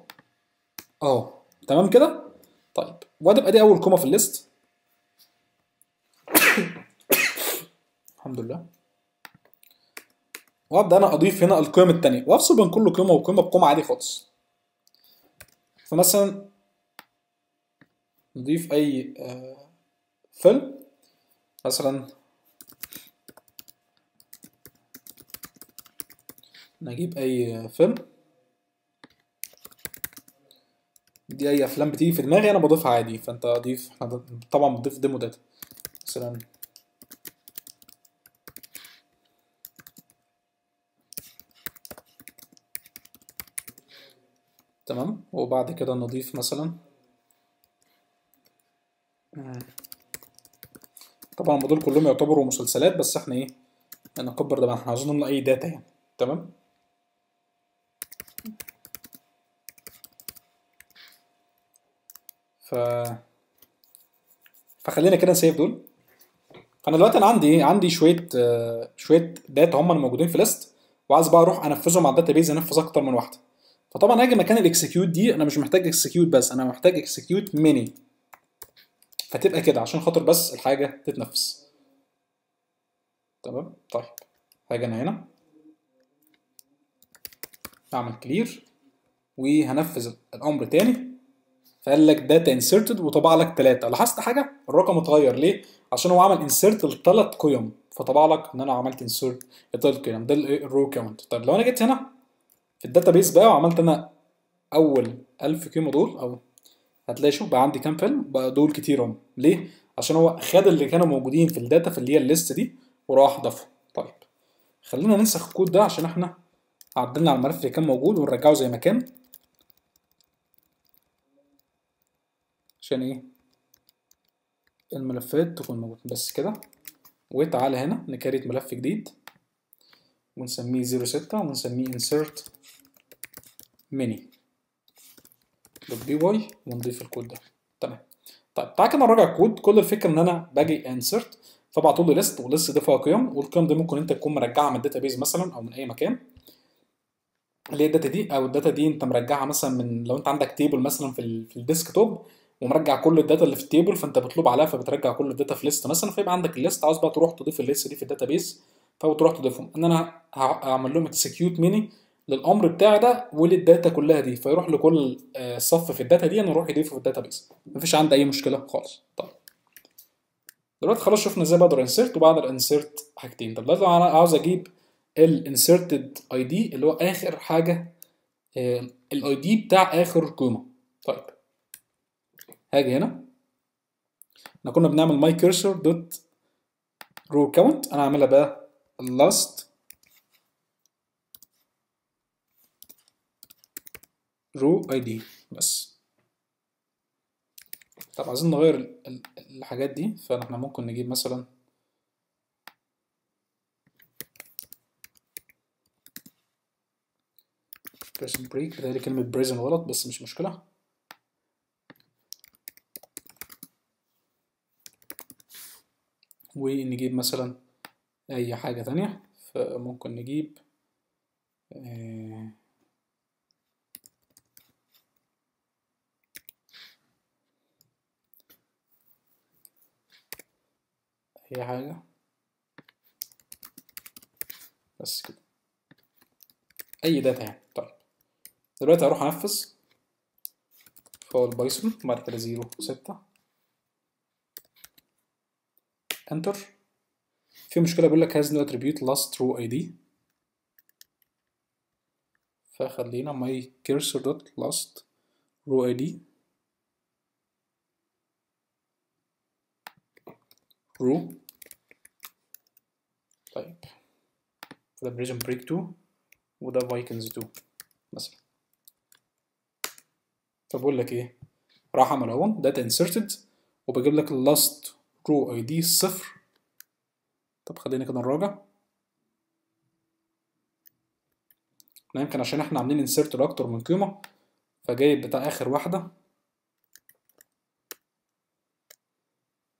اهو تمام كده طيب وهتبقى دي اول كومه في الليست الحمد لله وابدا انا اضيف هنا القيم الثانيه وافصل بين كل قيمه وقيمه بقيمه عادي خالص فمثلا نضيف اي فيلم آه، مثلا نجيب اي فيلم آه، دي اي افلام بتيجي في دماغي انا بضيفها عادي فانت ضيف احنا طبعا بنضيف ديمو داتا مثلا تمام وبعد كده نضيف مثلا طبعا دول كلهم يعتبروا مسلسلات بس احنا ايه نكبر ده احنا عاوزين اي داتا يعني تمام فخلينا كده نسيب دول فانا دلوقتي انا عندي ايه عندي شويه آه، شويه داتا هم موجودين في ليست وعايز بقى اروح انفذهم على الداتا بيز انفذ اكتر من واحده فطبعا اجي مكان الاكسكيوت دي انا مش محتاج اكسكيوت بس انا محتاج اكسكيوت ميني فتبقى كده عشان خاطر بس الحاجه تتنفس تمام طيب هاجي انا هنا اعمل كلير وهنفذ الامر تاني فقال لك داتا انسرتد وطبع لك ثلاثه لاحظت حاجه الرقم اتغير ليه عشان هو عمل انسرت لثلاث قيم فطبع لك ان انا عملت انسرت لثلاث قيم ده الرو كاونت طب لو انا جيت هنا في الداتا بيس بقى وعملت انا اول 1000 قيمه دول او هتلاقي شوف بقى عندي كام فيلم بقى دول كتير هم ليه عشان هو خد اللي كانوا موجودين في الداتا في اللي هي الليست دي وراح ضافهم طيب خلينا ننسخ الكود ده عشان احنا عدلنا على الملف اللي كان موجود ونرجعه زي ما كان عشان ايه الملفات تكون موجودة بس كده وتعالى هنا نكريت ملف جديد ونسميه 06 ونسميه insert mini دوت بي واي ونضيف الكود ده تمام طيب تعالى كده نراجع الكود كل الفكره ان انا باجي insert فبعت له ليست والليست دي فيها قيم والقيم دي ممكن انت تكون مرجعها من الداتا بيز مثلا او من اي مكان اللي هي الداتا دي او الداتا دي انت مرجعها مثلا من لو انت عندك تيبل مثلا في الديسك توب ومرجع كل الداتا اللي في التيبل فانت بتلوب عليها فبترجع كل الداتا في ليست مثلا فيبقى عندك الليست عاوز بقى تروح تضيف الليست دي في الداتابيس فبتروح تضيفهم ان انا هعمل لهم اكسكيوت ميني للامر بتاعي ده وللداتا كلها دي فيروح لكل آه، صف في الداتا دي انا اروح يضيفه في الداتابيس مفيش عندي اي مشكله خالص طيب دلوقتي خلاص شفنا ازاي بقدر انسيرت وبعد الانسيرت حاجتين طب دلوقتي انا عاوز اجيب الانسيرتد اي دي اللي هو اخر حاجه آه، الاي دي بتاع اخر قيمه طيب هاجي هنا احنا كنا بنعمل ماي كيرسر دوت رو كاونت انا هعملها بقى last رو اي دي بس طب عايزين نغير الحاجات دي فاحنا ممكن نجيب مثلا بريزن بريك بتهيألي كلمة بريزن غلط بس مش مشكلة ونجيب مثلا أي حاجة تانية فممكن نجيب آه، أي حاجة بس كده أي داتا يعني طيب دلوقتي هروح أنفذ فهو البايثون بعد كده زيرو ستة انتر في مشكله بيقول لك has no attribute last اي id فخلينا كيرسر دوت لاست رو row id row طيب ده بريزون بريك 2 وده فايكنز 2 مثلا فبقول لك ايه راح عمل اهو داتا انسرتد وبجيب لك اللاست اي id صفر طب خلينا كده نراجع يمكن عشان احنا عاملين انسيرت لاكتر من قيمه فجايب بتاع اخر واحده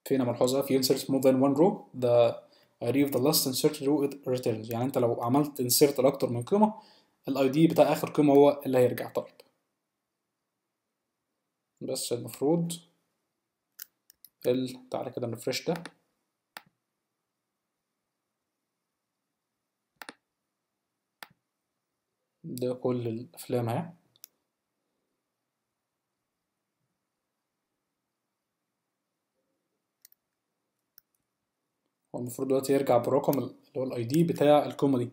فينا ملحوظه في insert more than one row ذا اري the last لاست row رو returns يعني انت لو عملت insert لاكتر من قيمه الاي دي بتاع اخر قيمه هو اللي هيرجع طيب بس المفروض ال تعالى كده نرفرش ده ده كل الافلام اهي هو المفروض دلوقتي يرجع برقم اللي هو الاي دي بتاع الكوميدي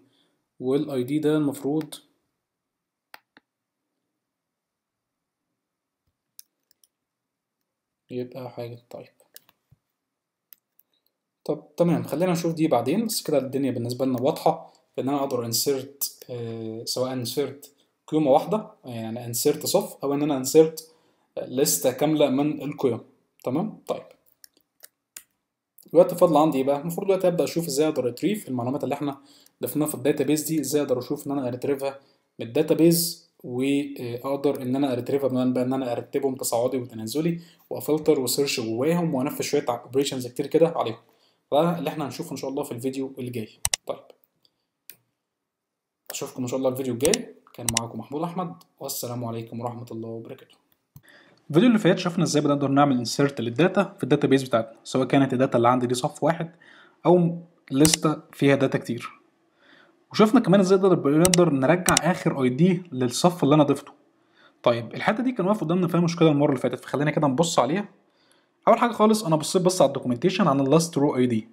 والاي دي ده المفروض يبقى حاجة طيب طب تمام خلينا نشوف دي بعدين بس كده الدنيا بالنسبة لنا واضحة ان أنا أقدر انسيرت آه، سواء انسيرت قيمة واحدة يعني انسيرت صف أو إن أنا انسيرت لستة كاملة من القيم تمام طيب دلوقتي فاضل عندي ايه بقى؟ المفروض دلوقتي ابدا اشوف ازاي اقدر اتريف المعلومات اللي احنا ضفناها في الداتابيز دي ازاي اقدر اشوف ان انا اريتريفها من الداتابيز واقدر آه، ان انا اريتريفها بمعنى ان انا ارتبهم تصاعدي وتنازلي وافلتر وسيرش جواهم وانفذ شويه اوبريشنز كتير كده عليهم اللي احنا هنشوفه ان شاء الله في الفيديو اللي جاي طيب اشوفكم ان شاء الله الفيديو الجاي كان معاكم محمود احمد والسلام عليكم ورحمه الله وبركاته الفيديو اللي فات شفنا ازاي بنقدر نعمل انسيرت للداتا في الداتا بيز بتاعتنا سواء كانت الداتا اللي عندي دي صف واحد او لستة فيها داتا كتير وشفنا كمان ازاي نقدر نرجع اخر اي دي للصف اللي انا ضفته طيب الحته دي كان واقف قدامنا فيها مشكله المره اللي فاتت فخلينا كده نبص عليها اول حاجه خالص انا بصيت بس على الدوكيومنتيشن عن اللاست رو اي دي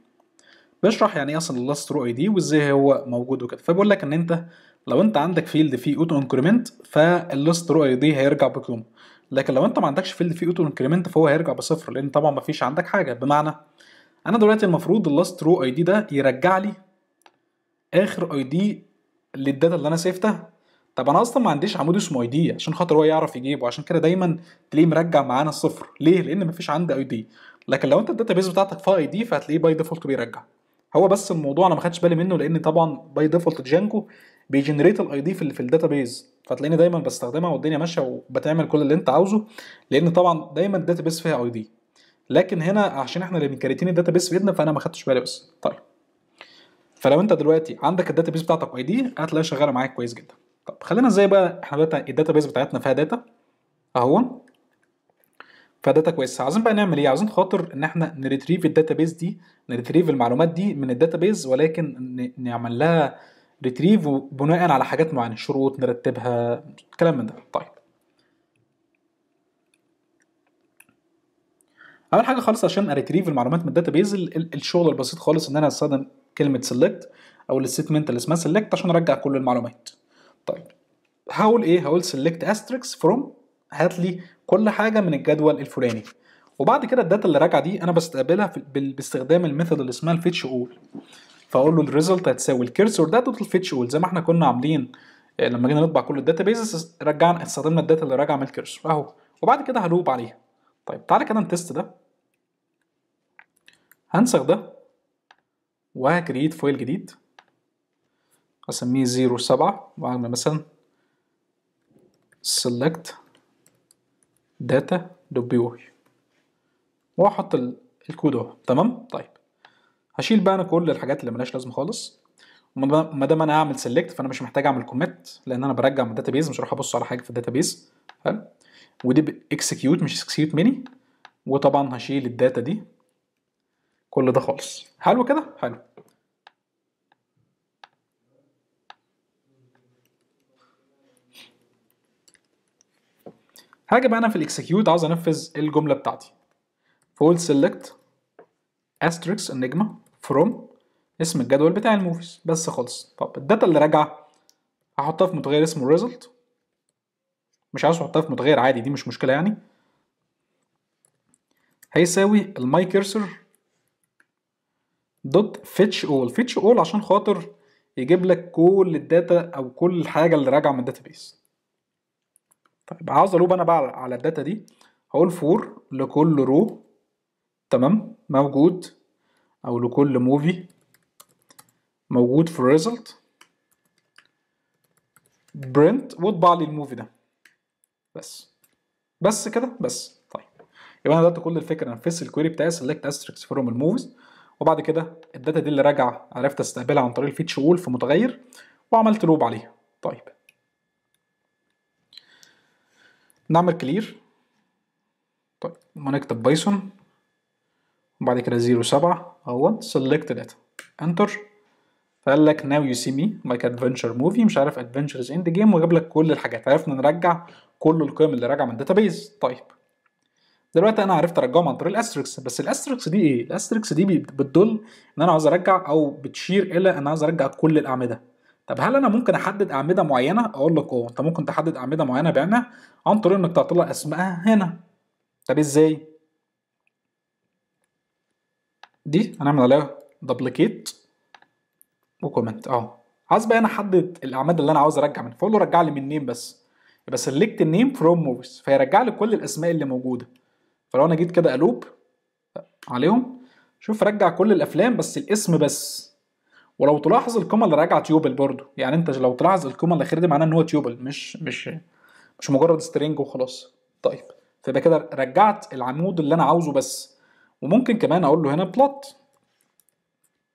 بشرح يعني ايه اصلا اللاست رو اي دي وازاي هو موجود وكده فبيقول لك ان انت لو انت عندك فيلد فيه اوتو انكريمنت فاللاست رو اي دي هيرجع بكم لكن لو انت ما عندكش فيلد فيه اوتو انكريمنت فهو هيرجع بصفر لان طبعا ما فيش عندك حاجه بمعنى انا دلوقتي المفروض اللاست رو اي دي ده يرجع لي اخر اي دي للداتا اللي انا سيفتها طب انا اصلا ما عنديش عمود اسمه اي دي عشان خاطر هو يعرف يجيبه وعشان كده دايما تلاقيه مرجع معانا الصفر ليه لان ما فيش عندي اي دي لكن لو انت الداتا بيز بتاعتك فيها اي دي فهتلاقيه باي ديفولت بيرجع هو بس الموضوع انا ما خدتش بالي منه لان طبعا باي ديفولت جانجو بيجنريت الاي دي في, في بيز فتلاقيني دايما بستخدمها والدنيا ماشيه وبتعمل كل اللي انت عاوزه لان طبعا دايما بيز فيها اي دي لكن هنا عشان احنا اللي مكريتين الداتا بيز بايدنا فانا ما خدتش بالي بس طيب فلو انت دلوقتي عندك بيز بتاعتك اي دي هتلاقيها شغاله معاك كويس جدا طب خلينا ازاي بقى احنا دلوقتي الداتا بيز بتاعتنا فيها داتا اهو فيها داتا كويسه عايزين بقى نعمل ايه عايزين خاطر ان احنا نريتريف الداتا بيز دي نريتريف المعلومات دي من الداتا بيز ولكن نعمل لها ريتريف بناء على حاجات معينه شروط نرتبها كلام من ده طيب اول حاجه خالص عشان اريتريف المعلومات من الداتا بيز الشغل البسيط خالص ان انا استخدم كلمه سيلكت او الستمنت اللي اسمها سيلكت عشان ارجع كل المعلومات طيب هقول ايه هقول سيلكت استريكس فروم هات لي كل حاجه من الجدول الفلاني وبعد كده الداتا اللي راجعه دي انا بستقبلها باستخدام الميثود اللي اسمها الفيتش اول فاقول له الريزلت هتساوي الكيرسور ده دوت الفيتش اول زي ما احنا كنا عاملين آه، لما جينا نطبع كل الداتا الداتابيز رجعنا استخدمنا الداتا اللي راجعه من الكيرسور اهو وبعد كده هلوب عليها طيب تعالى كده نتست ده هنسخ ده وهكريت فايل جديد اسميه زيرو سبعة واعمل مثلا select data dpy واحط الكود اهو تمام طيب هشيل بقى انا كل الحاجات اللي ملهاش لازمه خالص وما دام انا هعمل سيلكت فانا مش محتاج اعمل كوميت لان انا برجع من بيز مش هروح ابص على حاجه في الداتابيز حلو ودي اكسكيوت مش اكسكيوت مني وطبعا هشيل الداتا دي كل ده خالص حلو كده حلو هاجي بقى انا في الاكسكيوت عاوز انفذ الجمله بتاعتي فول select استريكس النجمه from اسم الجدول بتاع الموفيز بس خالص طب الداتا اللي راجعه هحطها في متغير اسمه result مش عاوز احطها في متغير عادي دي مش مشكله يعني هيساوي الماي كيرسر دوت فيتش اول فيتش اول عشان خاطر يجيب لك كل الداتا او كل الحاجه اللي راجعه من الداتابيس طيب عاوز الوب انا بقى على الداتا دي هقول فور لكل رو تمام موجود او لكل موفي موجود في الريزلت برنت واطبع لي الموفي ده بس بس كده بس طيب يبقى انا ده كل الفكره انا في الكويري بتاعي سلكت استريكس فروم الموفيز وبعد كده الداتا دي اللي راجعه عرفت استقبلها عن طريق الفيتش اول في متغير وعملت لوب عليها طيب نعمل كلير طيب ونكتب بايثون وبعد كده 07 اهو سيلكت داتا انتر فقال لك ناو يو سي مي مايك ادفنتشر موفي مش عارف ادفنتشرز اند جيم وجاب لك كل الحاجات عرفنا نرجع كل القيم اللي راجعه من الداتابيز طيب دلوقتي انا عرفت ارجعهم عن طريق الاستريكس بس الاستريكس دي ايه؟ الاستريكس دي بتدل ان انا عاوز ارجع او بتشير الى ان انا عاوز ارجع كل الاعمده طب هل انا ممكن احدد اعمده معينه اقول لك اه انت ممكن تحدد اعمده معينه بعنا عن طريق انك لها اسمائها هنا طب ازاي دي هنعمل عليها دبليكيت وكومنت اه عايز بقى انا احدد الاعمده اللي انا عاوز ارجع منها فقول له رجع لي من نيم بس يبقى سلكت النيم فروم موفيز فيرجع لي كل الاسماء اللي موجوده فلو انا جيت كده الوب عليهم شوف رجع كل الافلام بس الاسم بس ولو تلاحظ القمه اللي راجعه تيوبل برضو يعني انت لو تلاحظ اللي خير دي معناها ان هو تيوبل مش مش مش مجرد سترينج وخلاص طيب فيبقى كده رجعت العمود اللي انا عاوزه بس وممكن كمان اقول له هنا بلوت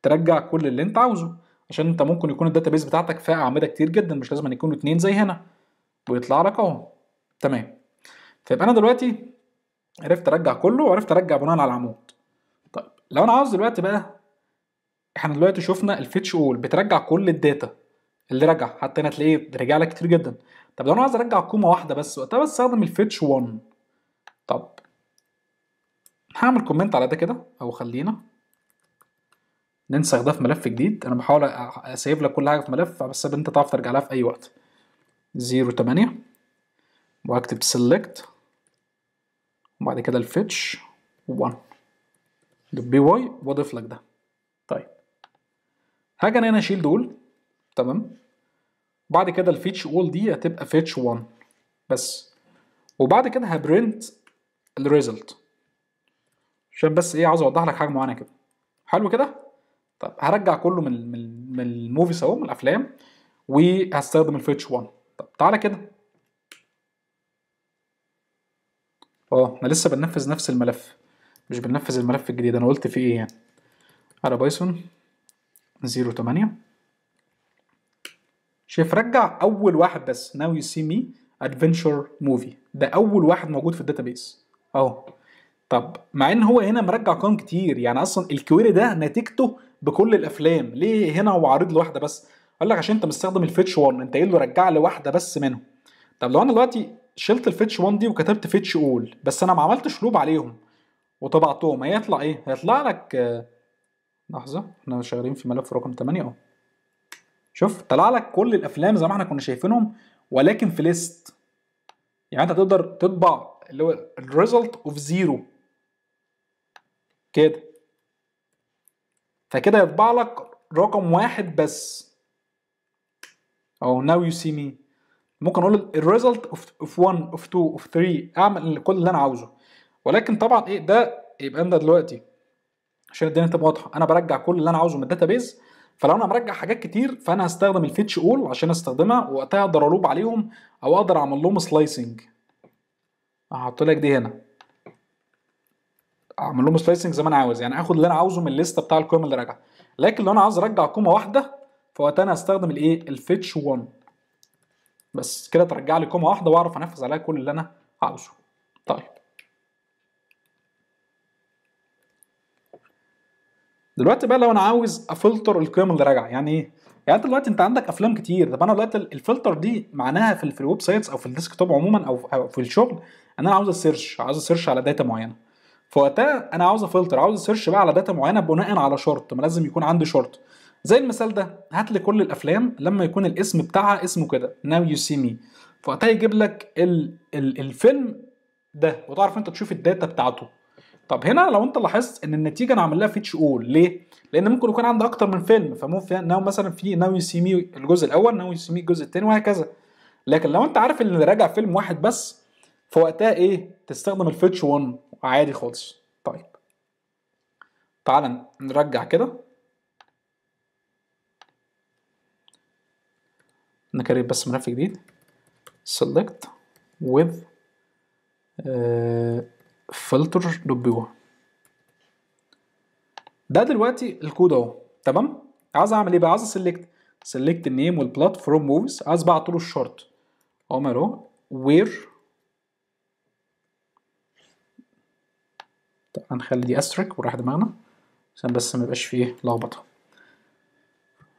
ترجع كل اللي انت عاوزه عشان انت ممكن يكون الداتا بيس بتاعتك فيها اعمده كتير جدا مش لازم يكونوا اتنين زي هنا ويطلع لك اهو تمام فيبقى انا دلوقتي عرفت ارجع كله وعرفت ارجع بناء على العمود طيب لو انا عاوز دلوقتي بقى احنا دلوقتي شفنا الفيتش اول بترجع كل الداتا اللي رجع حتى هنا تلاقيه رجع لك كتير جدا طب لو انا عايز ارجع قيمه واحده بس وقتها بستخدم الفيتش 1 طب هعمل كومنت على ده كده او خلينا ننسخ ده في ملف جديد انا بحاول اسيب لك كل حاجه في ملف بس انت تعرف ترجع لها في اي وقت 08 واكتب سيلكت وبعد كده الفيتش 1 دوت بي واي واضيف لك ده هاجي انا هنا اشيل دول تمام بعد كده الفيتش اول دي هتبقى فيتش 1 بس وبعد كده هبرنت الريزلت عشان بس ايه عاوز اوضح لك حاجه معينه كده حلو كده طب هرجع كله من من من الموفيز اهو من الافلام وهستخدم الفيتش 1 طب تعالى كده اه انا لسه بنفذ نفس الملف مش بنفذ الملف الجديد انا قلت في ايه يعني على بايثون زيرو تمانية شايف رجع اول واحد بس ناو يو سي مي ادفنشر موفي ده اول واحد موجود في الداتابيس اهو طب مع ان هو هنا مرجع قوائم كتير يعني اصلا الكويري ده نتيجته بكل الافلام ليه هنا هو عارض واحده بس قال لك عشان انت مستخدم الفيتش 1 انت قايل له رجع لي واحده بس منهم طب لو انا دلوقتي شلت الفيتش 1 دي وكتبت فيتش اول بس انا ما عملتش لوب عليهم وطبعتهم هيطلع ايه هيطلع لك لحظه احنا شغالين في ملف رقم 8 اهو شوف طلع لك كل الافلام زي ما احنا كنا شايفينهم ولكن في ليست يعني انت تقدر تطبع اللي هو الريزلت اوف زيرو كده فكده يطبع لك رقم واحد بس او ناو يو سي مي ممكن اقول الريزلت اوف 1 اوف 2 اوف 3 اعمل كل اللي انا عاوزه ولكن طبعا ايه ده يبقى انت دلوقتي عشان الدنيا تبقى واضحه انا برجع كل اللي انا عاوزه من الداتا بيز فلو انا مرجع حاجات كتير فانا هستخدم الفيتش اول عشان استخدمها وقتها اقدر الوب عليهم او اقدر اعمل لهم سلايسنج هحط لك دي هنا اعمل لهم سلايسنج زي ما انا عاوز يعني اخد اللي انا عاوزه من الليسته بتاع القيم اللي راجعه لكن لو انا عاوز ارجع قيمه واحده فوقتها انا هستخدم الايه الفيتش 1 بس كده ترجع لي قيمه واحده واعرف انفذ عليها كل اللي انا عاوزه طيب دلوقتي بقى لو انا عاوز افلتر القيم اللي راجعه يعني ايه يعني انت دلوقتي انت عندك افلام كتير طب انا دلوقتي الفلتر دي معناها في, في الويب سايتس او في الديسك توب عموما او في الشغل ان انا عاوز اسيرش عاوز اسيرش على داتا معينه فوقتها انا عاوز افلتر عاوز اسيرش بقى على داتا معينه بناء على شرط ما لازم يكون عندي شرط زي المثال ده هات لي كل الافلام لما يكون الاسم بتاعها اسمه كده ناو يو سي مي فوقتها يجيب لك الفيلم ده وتعرف انت تشوف الداتا بتاعته طب هنا لو انت لاحظت ان النتيجه انا عامل لها فيتش اول ليه؟ لان ممكن يكون عندي اكتر من فيلم فممكن ناو مثلا في ناو يو سي مي الجزء الاول ناو يو سي مي الجزء الثاني وهكذا لكن لو انت عارف ان راجع فيلم واحد بس فوقتها ايه؟ تستخدم الفيتش 1 عادي خالص طيب تعالى نرجع كده نكرر بس ملف جديد select with uh, فلتر دبيوها ده دلوقتي الكود اهو تمام عايز اعمل ايه بقى عايز اسلكت سلكت النيم والبلاتفورم موفز عايز بقى له الشرط عمر اهو وير طب هنخلي دي استريك وراح دماغنا عشان بس ما يبقاش فيه لخبطه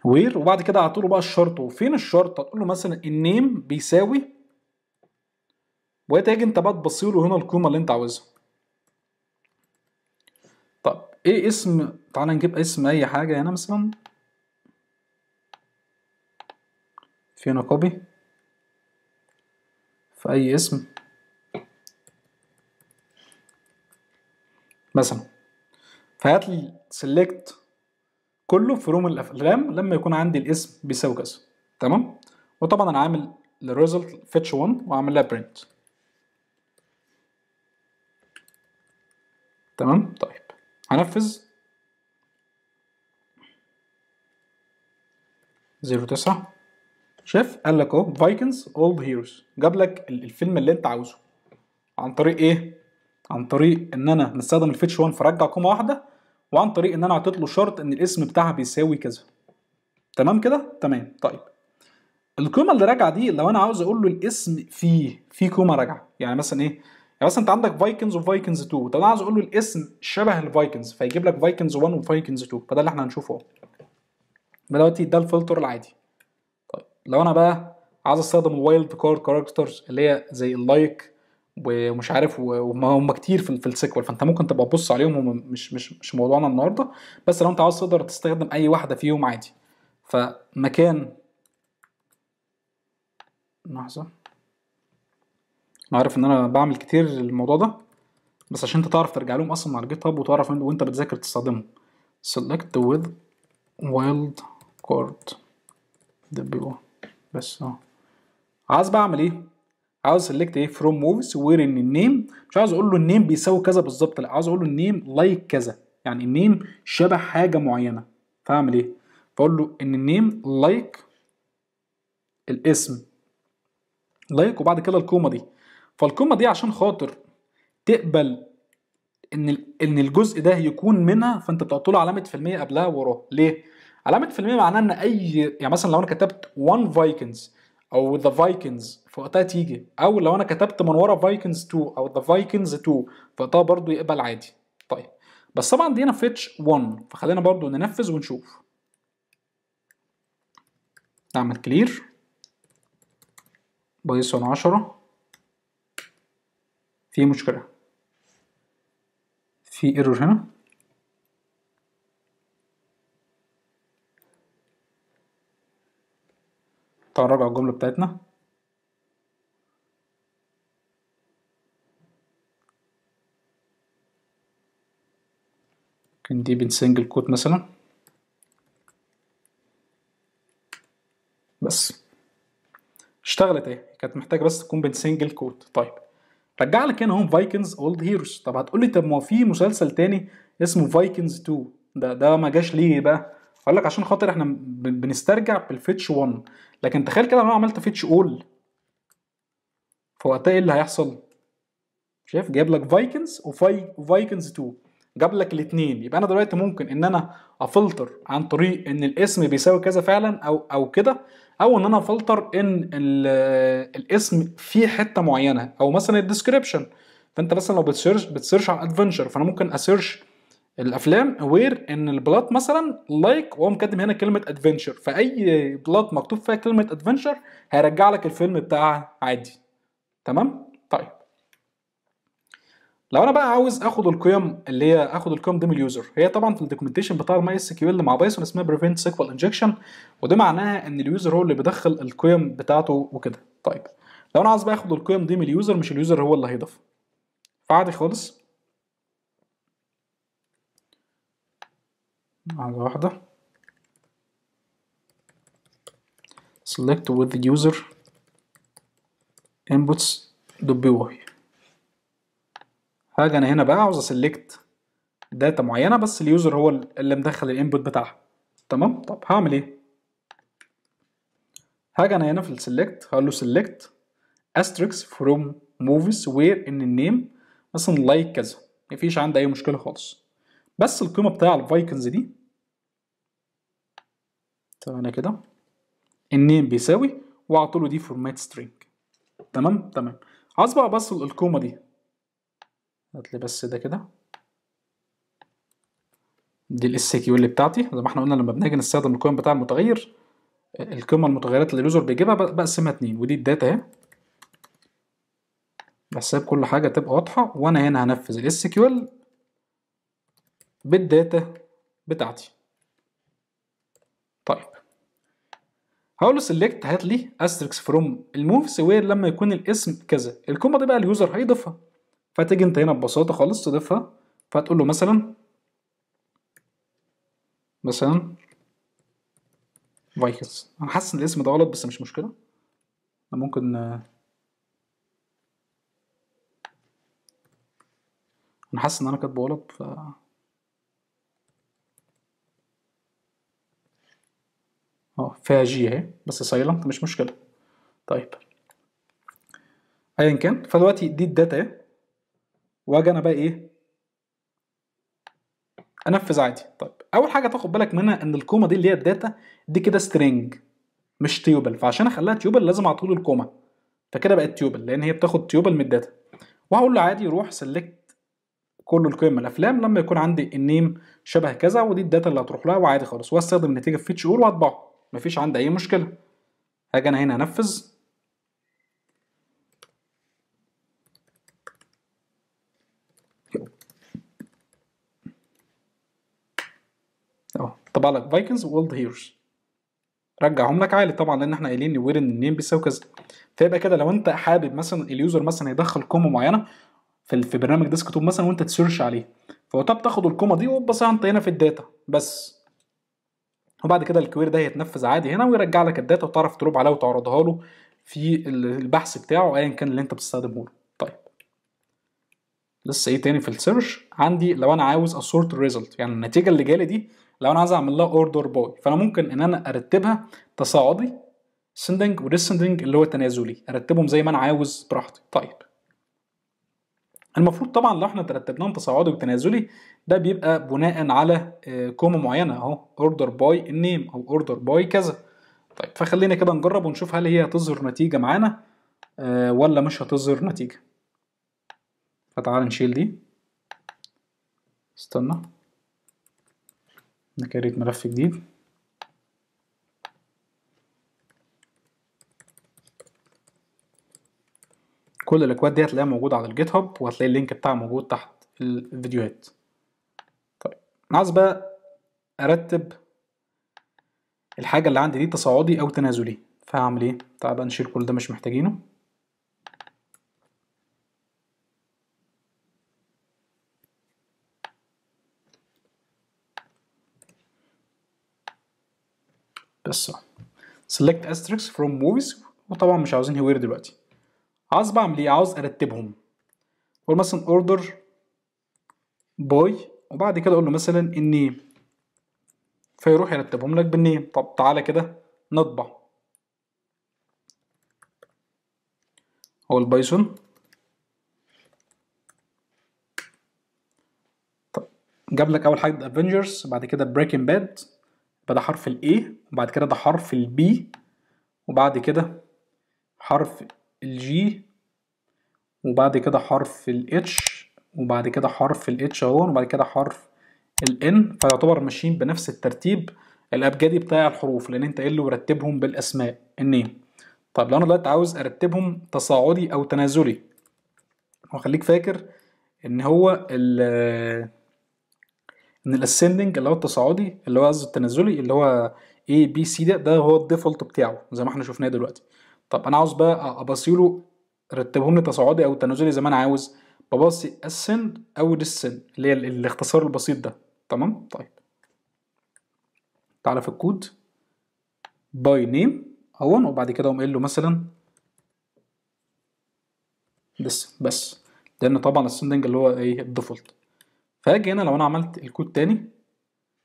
وير وبعد كده له بقى الشرط وفين الشرط هتقول له مثلا النيم بيساوي وتيجي انت بقى تبصيله هنا القيمه اللي انت عاوزها ايه اسم تعال نجيب اسم اي حاجة هنا مثلا في هنا كوبي في اي اسم مثلا فهات لي سيلكت كله روم الافلام لما يكون عندي الاسم بيساوي كذا تمام وطبعا انا عامل الريزلت فيتش 1 وعامل لها برنت تمام طيب هنفذ زيرو تسعة قال لك اهو فايكنز اولد هيروز جاب لك الفيلم اللي انت عاوزه عن طريق ايه؟ عن طريق ان انا مستخدم الفيتش 1 فرجع كومه واحده وعن طريق ان انا اعطيت له شرط ان الاسم بتاعها بيساوي كذا تمام كده؟ تمام طيب الكومه اللي راجعه دي لو انا عاوز اقول له الاسم فيه في كومه راجعه يعني مثلا ايه يعني مثلا انت عندك فايكنز وفايكنز 2 طب انا عايز اقول له الاسم شبه الفايكنز فيجيب لك فايكنز 1 وفايكنز 2 فده اللي احنا هنشوفه اهو دلوقتي ده الفلتر العادي طيب لو انا بقى عايز استخدم الوايلد كارد كاركترز اللي هي زي اللايك ومش عارف وهم كتير في, في السيكوال فانت ممكن تبقى تبص عليهم مش مش مش موضوعنا النهارده بس لو انت عاوز تقدر تستخدم اي واحده فيهم عادي فمكان لحظه عارف ان انا بعمل كتير الموضوع ده بس عشان انت تعرف ترجع لهم اصلا على الجيت هاب وتعرف وانت بتذاكر تستخدمهم select with wild card دبليو بس اه عايز بقى اعمل ايه عاوز سيلكت ايه فروم موفز وير ان النيم مش عاوز اقول له النيم بيساوي كذا بالظبط لا عاوز اقول له النيم لايك كذا يعني النيم شبه حاجه معينه فاعمل ايه فاقول له ان النيم لايك like الاسم لايك like وبعد كده الكومه دي فالقمه دي عشان خاطر تقبل ان ان الجزء ده يكون منها فانت بتحط له علامه في المية قبلها وراه ليه علامه في المية معناها ان اي يعني مثلا لو انا كتبت وان فايكنز او ذا فايكنز فوقتها تيجي او لو انا كتبت من ورا فايكنز 2 او ذا فايكنز 2 فوقتها برضو يقبل عادي طيب بس طبعا دي هنا فيتش 1 فخلينا برضو ننفذ ونشوف نعمل كلير بايثون 10 في مشكلة في ايرور هنا طبعا نراجع الجملة بتاعتنا ممكن دي بين سنجل كوت مثلا بس اشتغلت اهي كانت محتاجة بس تكون بين سنجل كوت طيب رجع لك هنا هم فايكنز اولد هيروز طب هتقول لي طب ما في مسلسل تاني اسمه فايكنز 2 ده ده ما جاش ليه بقى اقول لك عشان خاطر احنا بنسترجع بالفيتش 1 لكن تخيل كده لو انا عملت فيتش اول فوقتها ايه اللي هيحصل شايف جايب لك فايكنز وفايكنز 2 جاب لك الاثنين يبقى انا دلوقتي ممكن ان انا افلتر عن طريق ان الاسم بيساوي كذا فعلا او او كده او ان انا افلتر ان الاسم فيه حته معينه او مثلا الديسكريبشن فانت مثلا لو بتسيرش بتسيرش على ادفنشر فانا ممكن اسيرش الافلام وير ان البلاط مثلا لايك وهو مقدم هنا كلمه ادفنشر فاي بلاط مكتوب فيها كلمه ادفنشر هيرجع لك الفيلم بتاعها عادي تمام طيب لو انا بقى عاوز اخد القيم اللي هي اخد القيم دي من اليوزر هي طبعا في الدوكيومنتيشن بتاع الماي اس كيو ال مع بايثون اسمها بريفنت سيكوال انجكشن وده معناها ان اليوزر هو اللي بيدخل القيم بتاعته وكده طيب لو انا عاوز بقى اخد القيم دي من اليوزر مش اليوزر هو اللي هيضيف فعادي خالص على واحده select with user inputs دبي واي هاجي انا هنا بقى عاوز اسلكت داتا معينه بس اليوزر هو اللي مدخل الانبوت بتاعها تمام طب هعمل ايه هاجي انا هنا في السلكت هقول له سلكت استريكس فروم موفيز وير ان النيم مثلا لايك كذا مفيش عندي اي مشكله خالص بس القيمه بتاع الفايكنز دي تمام كده النيم بيساوي واعطوا له دي فورمات سترينج تمام تمام عايز بقى بس القيمه دي هات لي بس ده كده دي الاس كيو اللي بتاعتي زي ما احنا قلنا لما بنيجي نستخدم القيم بتاع المتغير القيمه المتغيرات اللي اليوزر بيجيبها بقسمها اتنين ودي الداتا اهي بس كل حاجه تبقى واضحه وانا هنا هنفذ الاس كيو ال بالداتا بتاعتي طيب هقول له سيلكت هات لي استريكس فروم الموفز وير لما يكون الاسم كذا الكومه دي بقى اليوزر هيضيفها فتيجي انت هنا ببساطة خالص تضيفها فتقول له مثلا مثلا فايكنز انا حاسس ان الاسم ده غلط بس مش مشكلة انا ممكن انا حاسس ان انا كاتبه غلط ف اه فيها جي اهي بس سايلنت مش مشكلة طيب ايا كان فدلوقتي دي الداتا اهي واجي انا بقى ايه انفذ عادي طيب اول حاجه تاخد بالك منها ان الكومه دي اللي هي الداتا دي كده سترينج مش تيوبل فعشان اخليها تيوبل لازم اعطول الكومه فكده بقت تيوبل لان هي بتاخد تيوبل من الداتا وهقول له عادي روح سلكت كل القيم الافلام لما يكون عندي النيم شبه كذا ودي الداتا اللي هتروح لها وعادي خالص واستخدم النتيجه في فيتش شهور واطبعه مفيش عندي اي مشكله هاجي انا هنا انفذ طبعا لك فايكنجز وولد هيروز رجعهم لك عالي طبعا لان احنا قايلين وير ان النيم بيساوي كذا فيبقى كده لو انت حابب مثلا اليوزر مثلا يدخل كومه معينه في في برنامج ديسك توب مثلا وانت تسيرش عليه طب تاخد الكومه دي وبص انت هنا في الداتا بس وبعد كده الكوير ده هيتنفذ عادي هنا ويرجع لك الداتا وتعرف تروب عليها وتعرضها له في البحث بتاعه ايا كان اللي انت بتستخدمه له طيب لسه ايه تاني في السيرش عندي لو انا عاوز اسورت الريزلت يعني النتيجه اللي جالي دي لو انا عايز اعمل لها اوردر باي فانا ممكن ان انا ارتبها تصاعدي سندنج وديسندنج اللي هو تنازلي ارتبهم زي ما انا عاوز براحتي طيب المفروض طبعا لو احنا ترتبناهم تصاعدي وتنازلي ده بيبقى بناء على آه، كومه معينه اهو اوردر باي النيم او اوردر باي كذا طيب فخلينا كده نجرب ونشوف هل هي هتظهر نتيجه معانا آه، ولا مش هتظهر نتيجه فتعال نشيل دي استنى نكريت ملف جديد كل الاكواد دي هتلاقيها موجوده على الجيت هاب وهتلاقي اللينك بتاعها موجود تحت الفيديوهات طيب عايز بقى ارتب الحاجه اللي عندي دي تصاعدي او تنازلي فهعمل ايه تعال بقى نشيل كل ده مش محتاجينه الصح select asterisks from movies وطبعا مش عاوزين هوير دلوقتي عاوز بعمل ايه عاوز ارتبهم اقول مثلا order by وبعد كده اقول له مثلا اني فيروح يرتبهم لك بالنيم طب تعالى كده نطبع هو البايثون جاب لك اول حاجه افنجرز بعد كده بريكنج باد يبقى ده حرف الـ A وبعد كده ده حرف الـ B وبعد كده حرف الـ G وبعد كده حرف الـ H وبعد كده حرف الـ H اهو وبعد كده حرف الـ N فيعتبر ماشيين بنفس الترتيب الابجدي بتاع الحروف لان انت ايه اللي مرتبهم بالاسماء النيم طب لو انا دلوقتي عاوز ارتبهم تصاعدي او تنازلي وخليك فاكر ان هو الـ ان الاسندنج اللي هو التصاعدي اللي هو قصدي التنازلي اللي هو اي بي سي ده ده هو الديفولت بتاعه زي ما احنا شفناه دلوقتي طب انا عاوز بقى ابصيله رتبهم لي تصاعدي او تنازلي زي ما انا عاوز ببصي اسند او ديسند اللي هي الاختصار البسيط ده تمام طيب تعالى في الكود باي نيم اهون وبعد كده اقوم قايل له مثلا ديسند بس لان طبعا السندنج اللي هو ايه الديفولت فاجي هنا لو انا عملت الكود تاني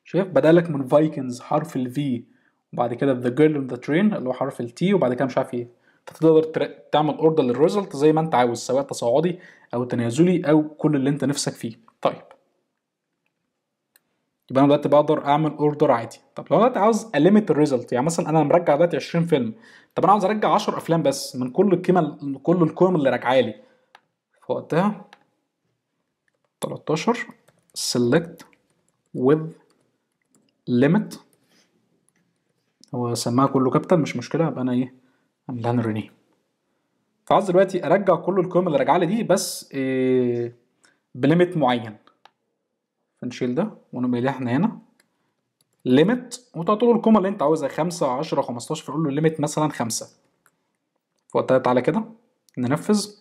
شايف بدالك من فايكنز حرف الفي وبعد كده ذا جيرل اون ذا ترين اللي هو حرف التي وبعد كده مش عارف ايه فتقدر تعمل اوردر للريزلت زي ما انت عاوز سواء تصاعدي او تنازلي او كل اللي انت نفسك فيه طيب يبقى انا دلوقتي بقدر اعمل اوردر عادي طب لو انا عاوز الميت الريزلت يعني مثلا انا مرجع دلوقتي 20 فيلم طب انا عاوز ارجع 10 افلام بس من كل القيمه كل القيم اللي راجعه لي فوقتها 13 select with limit هو سماها كله كابيتال مش مشكله يبقى انا ايه عاملها رينيه فعاوز دلوقتي ارجع كل القيم اللي راجعه لي دي بس إيه بليميت معين فنشيل ده ونبقى احنا هنا ليميت وتعطي له القيمه اللي انت عاوزها 5 10 15 فقول له ليميت مثلا 5 فوقتها تعالى كده ننفذ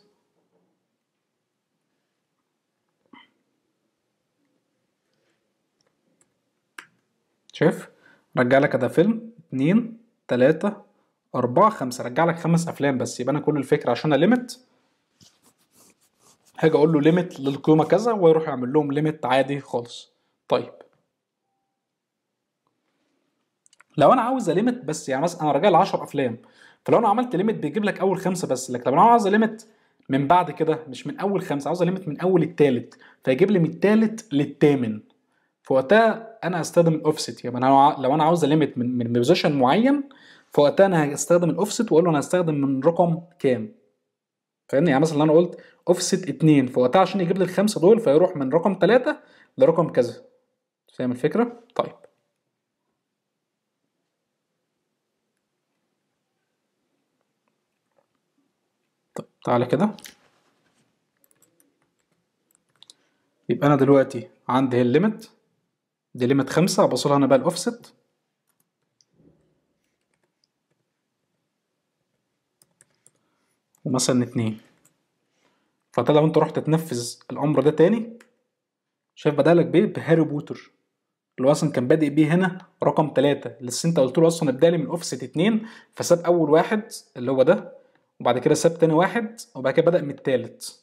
شايف رجع لك ده فيلم اتنين تلاتة أربعة خمسة رجع لك خمس أفلام بس يبقى أنا كل الفكرة عشان أليمت هاجي أقول له ليميت للقيمة كذا ويروح يعمل لهم ليميت عادي خالص طيب لو انا عاوز ليميت بس يعني مثلا انا راجع ل 10 افلام فلو انا عملت ليميت بيجيب لك اول خمسه بس لك لو انا عاوز ليميت من بعد كده مش من اول خمسه عاوز ليميت من اول التالت فيجيب لي من التالت للتامن فوقتها انا هستخدم الاوفست يعني انا لو انا عاوز ليميت من من بوزيشن معين فوقتها انا هستخدم الاوفست واقول له انا هستخدم من رقم كام فاهمني يعني مثلا انا قلت اوفست 2 فوقتها عشان يجيب لي الخمسه دول فيروح من رقم 3 لرقم كذا فاهم الفكره طيب طيب تعالى كده يبقى انا دلوقتي عندي الليميت دي ليميت خمسة بصلها أنا بقى الأوفست ومثلا اتنين فده لو انت رحت تنفذ الأمر ده تاني شايف بدألك بيه بهاري بوتر اللي هو اصلا كان بادئ بيه هنا رقم تلاتة لسه انت قلت له اصلا ابدأ لي من اوفست اتنين فساب اول واحد اللي هو ده وبعد كده ساب تاني واحد وبعد كده بدأ من التالت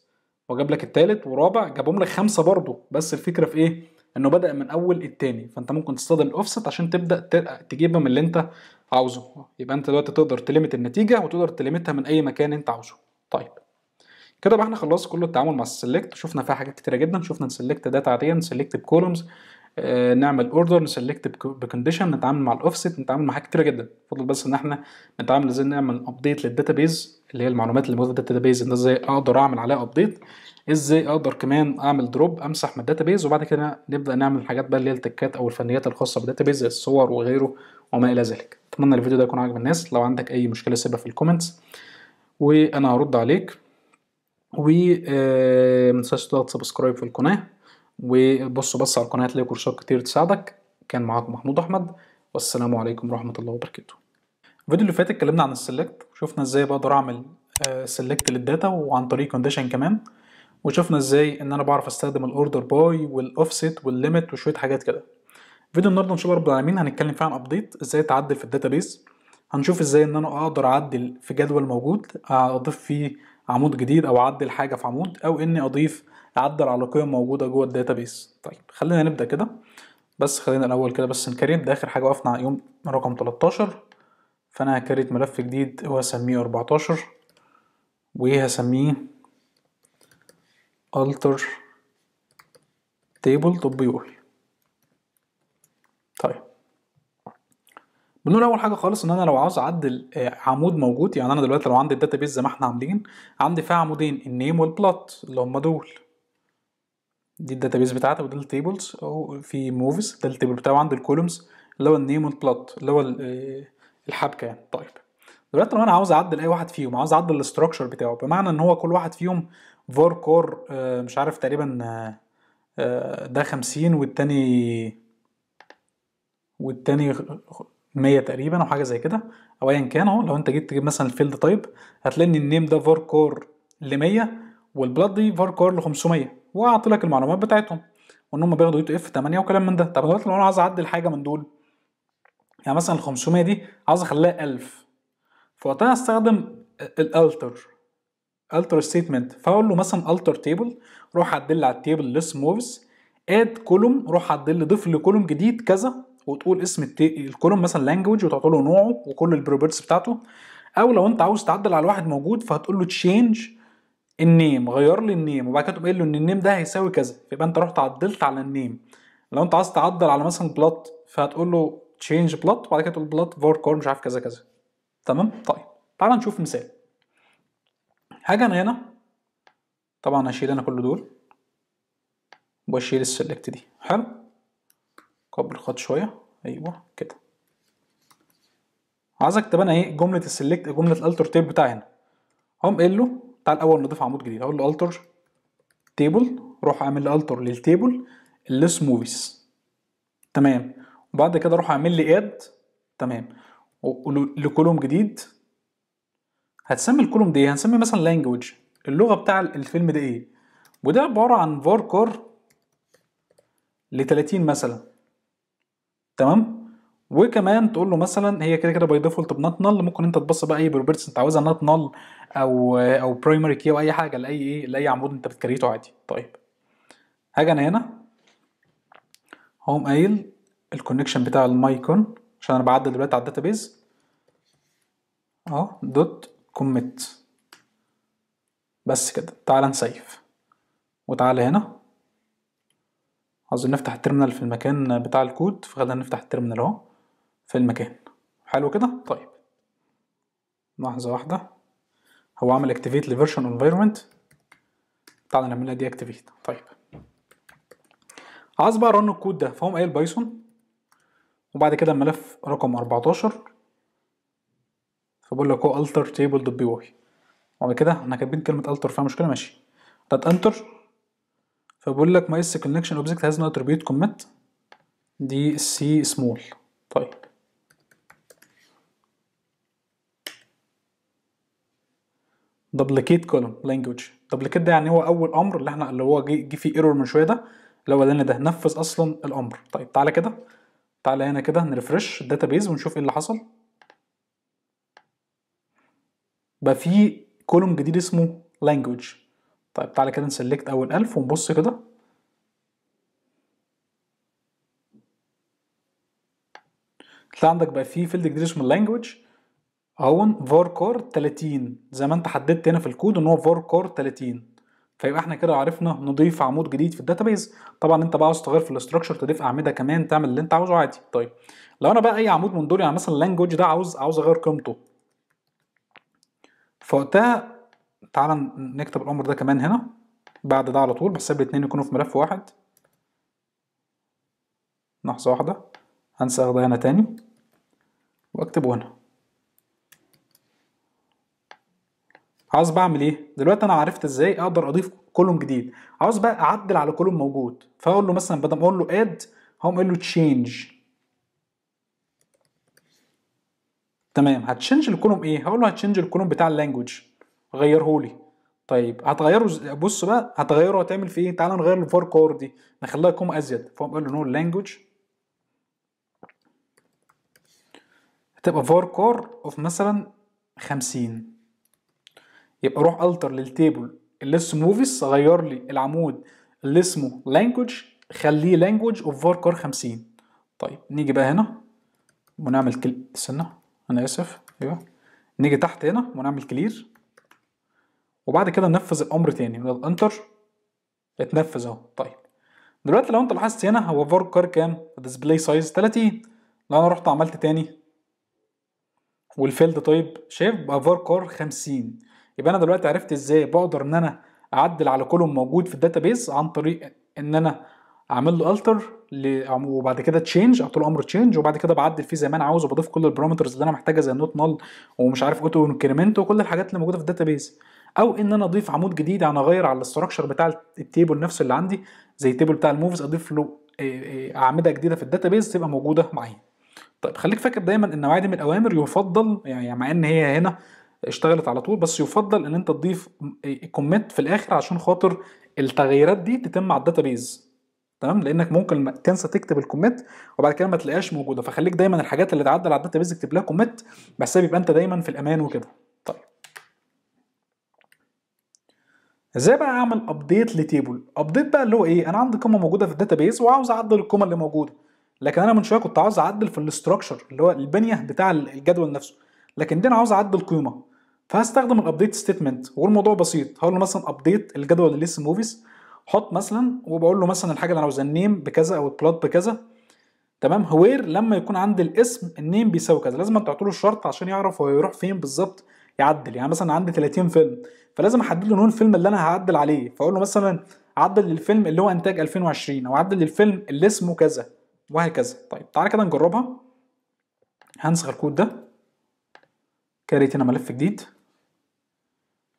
وجاب لك التالت ورابع جابهم لك خمسة برضه بس الفكرة في ايه؟ انه بدأ من اول التاني فانت ممكن تصطدم الاوفست عشان تبدأ تجيبها من اللي انت عاوزه يبقى انت دلوقتي تقدر تلمت النتيجة وتقدر تلمتها من اي مكان انت عاوزه طيب كده بقى احنا خلصنا كل التعامل مع السلكت شفنا فيها حاجات كتيره جدا شفنا السلكت داتا عاديه سلكت بكولومز آه، نعمل اوردر نسلكت بكونديشن نتعامل مع الاوفست نتعامل مع حاجات كتيره جدا فضل بس ان احنا نتعامل ازاي نعمل ابديت للداتابيز اللي هي المعلومات اللي موجوده في الداتابيز ان ازاي اقدر اعمل عليها ابديت ازاي اقدر كمان اعمل دروب امسح من الداتابيز وبعد كده نبدا نعمل الحاجات بقى اللي هي التكات او الفنيات الخاصه بالداتابيز زي الصور وغيره وما الى ذلك اتمنى الفيديو ده يكون عاجب الناس لو عندك اي مشكله سيبها في الكومنتس وانا هرد عليك و آه، تنساش تضغط سبسكرايب في القناه وبص بص على القناه هتلاقي كورسات كتير تساعدك كان معاكم محمود احمد والسلام عليكم ورحمه الله وبركاته الفيديو اللي فات اتكلمنا عن السلكت وشفنا ازاي بقدر اعمل سلكت آه، للداتا وعن طريق كونديشن كمان وشفنا ازاي ان انا بعرف استخدم الاوردر باي والاوفست والليميت وشويه حاجات كده فيديو النهارده ان شاء الله رب العالمين هنتكلم فيه عن ابديت ازاي تعدل في الداتا بيز هنشوف ازاي ان انا اقدر اعدل في جدول موجود اضيف فيه عمود جديد او اعدل حاجه في عمود او اني اضيف اعدل على قيم موجوده جوه الداتابيس طيب خلينا نبدا كده بس خلينا الاول كده بس نكريت ده اخر حاجه وقفنا يوم رقم 13 فانا هكريت ملف جديد وهسميه 14 وهسميه alter table طب يقول طيب بنقول اول حاجه خالص ان انا لو عاوز اعدل آه، عمود موجود يعني انا دلوقتي لو عندي الداتابيس زي ما احنا عاملين عندي فيها عمودين النيم والبلوت اللي هم دول دي الداتابيز بتاعتها ودي التيبلز اهو في موفز ده التيبل بتاعه عند الكولومز اللي هو النيم والبلوت اللي هو آه، الحبكه يعني طيب دلوقتي لو انا عاوز اعدل اي واحد فيهم عاوز اعدل الاستراكشر بتاعه بمعنى ان هو كل واحد فيهم فور كور آه، مش عارف تقريبا آه، ده 50 والتاني والتاني 100 تقريبا او حاجه زي كده او ايا كان اهو لو انت جيت تجيب مثلا الفيلد تايب هتلاقي ان النيم ده فور كور ل 100 والبلاد دي فور كور ل 500 واعطي لك المعلومات بتاعتهم وان هم بياخدوا يو اف 8 وكلام من ده طب دلوقتي لو انا عايز اعدل حاجه من دول يعني مثلا ال 500 دي عايز اخليها 1000 فوقتها استخدم الالتر التر ستيتمنت فاقول له مثلا التر تيبل روح عدل على التيبل ليس موفز اد كولوم روح عدل ضيف لي كولوم جديد كذا وتقول اسم الكولوم مثلا لانجوج وتعطي له نوعه وكل البروبرتس بتاعته او لو انت عاوز تعدل على واحد موجود فهتقول له تشينج النيم غير لي النيم وبعد كده تقول قايل له ان النيم ده هيساوي كذا فيبقى انت رحت عدلت على النيم لو انت عايز تعدل على مثلا بلوت فهتقول له تشينج بلوت وبعد كده تقول بلوت فور كور مش عارف كذا كذا تمام طيب تعال نشوف مثال حاجه انا هنا طبعا هشيل انا كل دول واشيل السلكت دي حلو كبر الخط شويه ايوه كده عايز اكتب انا ايه جمله السلكت جمله الالتر تيب بتاعي هنا هقوم قايل له تعال الاول نضيف عمود جديد اقول له التر تيبل اروح اعمل لي التر للتيبل اللي اسمه موفيز تمام وبعد كده اروح اعمل لي اد تمام ولكولوم جديد هتسمي الكولوم دي إيه؟ هنسمي مثلا لانجوج اللغه بتاع الفيلم ده ايه وده عباره عن كور ل 30 مثلا تمام وكمان تقول له مثلا هي كده كده باي ديفولت بنات نل ممكن انت تبص بقى اي بروبرتس انت عاوزها نات نل او او برايمري كي او اي حاجه لاي ايه لاي عمود انت بتكريته عادي طيب هاجي انا هنا هقوم قايل الكونكشن بتاع المايكون عشان انا بعدل دلوقتي على الداتابيز اهو دوت كوميت بس كده تعالى نسيف وتعالى هنا عاوزين نفتح الترمينال في المكان بتاع الكود فخلينا نفتح الترمينال اهو في المكان حلو كده طيب لحظه واحده هو عمل اكتيفيت لفيرجن انفايرمنت تعالى نعملها دي اكتيفيت طيب عايز بقى رن الكود ده فهم قايل بايثون وبعد كده الملف رقم 14 فبقول لك هو alter تيبل دوت بي واي وبعد كده احنا كاتبين كلمه alter فيها مشكله ماشي هتات انتر فبقول لك اس connection object has no attribute commit دي سي سمول طيب duplicate كولوم لانجوج duplicate ده يعني هو اول امر اللي احنا اللي هو جه فيه ايرور من شويه ده الاولاني ده نفذ اصلا الامر طيب تعالى كده تعالى هنا كده نرفرش الداتابيز ونشوف ايه اللي حصل بقى في كولوم جديد اسمه لانجوج طيب تعالى كده نسلكت اول 1000 ونبص كده تلاقي عندك بقى في فيلد جديد اسمه لانجوج اهو اه فار كور 30 زي ما انت حددت هنا في الكود ان هو فار كور 30 فيبقى احنا كده عرفنا نضيف عمود جديد في الداتابيز طبعا انت بقى عاوز تغير في الاستراكشر تضيف اعمده كمان تعمل اللي انت عاوزه عادي طيب لو انا بقى اي عمود من دول يعني مثلا اللانجوج ده عاوز عاوز اغير قيمته فوقتها تعالى نكتب الامر ده كمان هنا بعد ده على طول بحسب الاثنين يكونوا في ملف واحد لحظه واحده هنسى اخدها هنا تاني واكتبه هنا عاوز بعمل ايه دلوقتي انا عرفت ازاي اقدر اضيف كولوم جديد عاوز بقى اعدل على كولوم موجود فاقول له مثلا بدل ما اقول له اد هقوم اقول له تشينج تمام هتشنج الكولوم ايه هقول له هتشنج الكولوم بتاع اللانجوج غيره لي طيب هتغيره بص بقى هتغيره هتعمل فيه ايه تعال نغير الفار كور دي نخليها كوم ازيد فاقوم اقول له نو لانجوج هتبقى فار كور اوف مثلا 50 يبقى روح التر للتيبل اللي اسمه موفيز غير لي العمود اللي اسمه لانجوج خليه لانجوج اوف كار 50 طيب نيجي بقى هنا ونعمل كل استنى انا اسف ايوه نيجي تحت هنا ونعمل كلير وبعد كده ننفذ الامر تاني نضغط انتر اتنفذ اهو طيب دلوقتي لو انت لاحظت هنا هو كار كام ديسبلاي سايز 30 لو انا رحت عملت تاني والفيلد طيب شايف بقى كار 50 يبقى انا دلوقتي عرفت ازاي بقدر ان انا اعدل على كولوم موجود في بيز عن طريق ان انا اعمل له التر وبعد كده تشينج اعطي له امر تشينج وبعد كده بعدل فيه زي ما انا عاوز وبضيف كل البارامترز اللي انا محتاجها زي النوت نال ومش عارف اوتو انكريمنت وكل الحاجات اللي موجوده في بيز او ان انا اضيف عمود جديد انا اغير على الاستراكشر بتاع التيبل نفسه اللي عندي زي التيبل بتاع الموفز اضيف له اعمده جديده في بيز تبقى موجوده معايا طيب خليك فاكر دايما ان النوعيه من الاوامر يفضل يعني مع ان هي هنا اشتغلت على طول بس يفضل ان انت تضيف كوميت في الاخر عشان خاطر التغييرات دي تتم على الداتابيز تمام لانك ممكن تنسى تكتب الكوميت وبعد كده ما تلاقيهاش موجوده فخليك دايما الحاجات اللي تعدل على الداتابيز اكتب لها كوميت بس يبقى انت دايما في الامان وكده طيب ازاي بقى اعمل ابديت لتيبل ابديت بقى اللي هو ايه انا عندي قيمه موجوده في بيز وعاوز اعدل القيمه اللي موجوده لكن انا من شويه كنت عاوز اعدل في الاستراكشر اللي هو البنيه بتاع الجدول نفسه لكن دي انا عاوز اعدل قيمه فهستخدم الابديت ستيتمنت والموضوع بسيط هقول له مثلا ابديت الجدول الليست موفيز حط مثلا وبقول له مثلا الحاجه اللي انا عاوزها النيم بكذا او البلوت بكذا تمام هوير لما يكون عند الاسم النيم بيساوي كذا لازم تحط له الشرط عشان يعرف هو يروح فين بالظبط يعدل يعني مثلا عندي 30 فيلم فلازم احدد له نوع الفيلم اللي انا هعدل عليه فاقول له مثلا عدل للفيلم اللي هو انتاج 2020 او عدل للفيلم اللي اسمه كذا وهكذا طيب تعالى كده نجربها هنسخ الكود ده كاريت هنا ملف جديد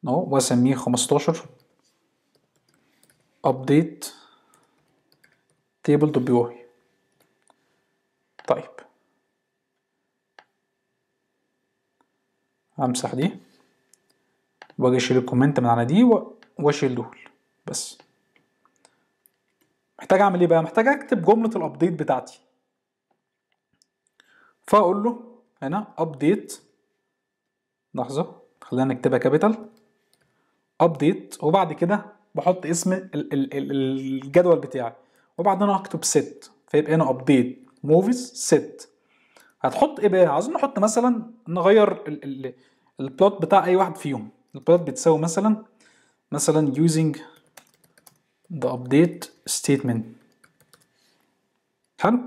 اهو واسميه 15 update تيبل دوت واي طيب همسح دي واجي اشيل الكومنت من على دي واشيل دول بس محتاج اعمل ايه بقى محتاج اكتب جمله الابديت بتاعتي فاقول له هنا ابديت لحظة خلينا نكتبها كابيتال ابديت وبعد كده بحط اسم الجدول بتاعي وبعدين هكتب ست فيبقى هنا ابديت موفيز ست هتحط ايه بقى عايزين نحط مثلا نغير البلوت بتاع اي واحد فيهم البلوت بتساوي مثلا مثلا يوزنج ذا أبديت ستيتمنت حلو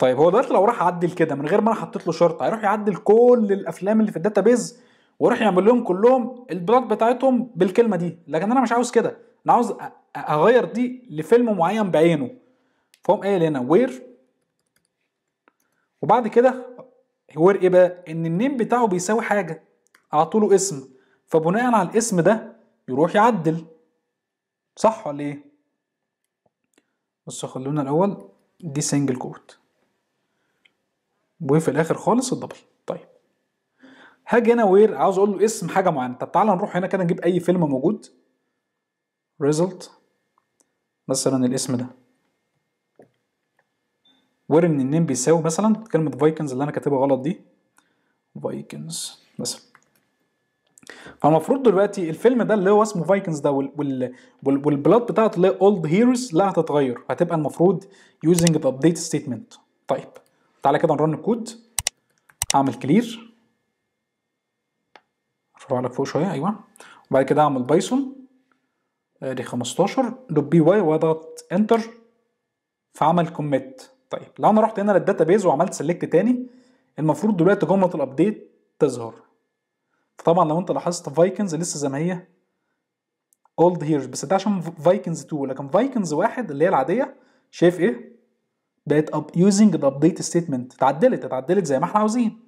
طيب هو دلوقتي لو راح عدل كده من غير ما انا حطيت له شرط هيروح يعدل كل الافلام اللي في الداتا بيز ويروح يعمل لهم كلهم البلوت بتاعتهم بالكلمه دي لكن انا مش عاوز كده انا عاوز اغير دي لفيلم معين بعينه فهم قايل هنا وير وبعد كده وير ايه بقى ان النيم بتاعه بيساوي حاجه اعطوا له اسم فبناء على الاسم ده يروح يعدل صح ولا ايه بصوا خلونا الاول دي سنجل كوت وفي الاخر خالص الدبل طيب هاجي هنا وير عاوز اقول له اسم حاجه معينه طب تعالى نروح هنا كده نجيب اي فيلم موجود ريزلت مثلا الاسم ده وير ان النيم بيساوي مثلا كلمه فايكنز اللي انا كاتبها غلط دي فايكنز مثلا فالمفروض دلوقتي الفيلم ده اللي هو اسمه فايكنز ده والبلاد بتاعته اللي هي اولد هيروز لا هتتغير هتبقى المفروض يوزنج ذا ابديت ستيتمنت طيب تعالى كده نرن الكود اعمل كلير ارفعه لك فوق شويه ايوه وبعد كده اعمل بايثون ادي 15 دوت بي واي واضغط انتر فعمل كوميت طيب لو انا رحت هنا للداتا بيز وعملت سيلكت تاني المفروض دلوقتي جمله الابديت تظهر طبعا لو انت لاحظت فايكنز لسه زي ما هي اولد هيرز بس ده عشان فايكنز 2 لكن فايكنز 1 اللي هي العاديه شايف ايه بقت اب يوزنج ذا ابديت ستيتمنت اتعدلت اتعدلت زي ما احنا عاوزين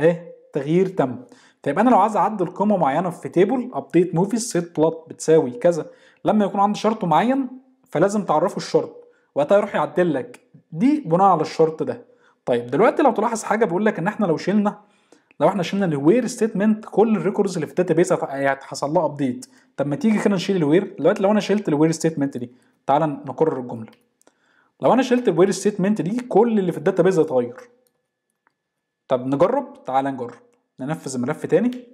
ايه تغيير تم طيب انا لو عايز اعدل قيمه معينه في تيبل ابديت موفيز سيت بلوت بتساوي كذا لما يكون عندي شرط معين فلازم تعرفه الشرط وقتها يروح يعدل لك دي بناء على الشرط ده طيب دلوقتي لو تلاحظ حاجه بيقول لك ان احنا لو شلنا لو احنا شلنا الوير ستيتمنت كل الريكوردز اللي في الداتا بيس هيحصل لها ابديت طب ما تيجي كده نشيل الوير دلوقتي لو انا شلت الوير ستيتمنت دي تعال نكرر الجمله لو انا شلت الوير ستيتمنت دي كل اللي في الداتا بيز هيتغير طب نجرب تعال نجرب ننفذ الملف تاني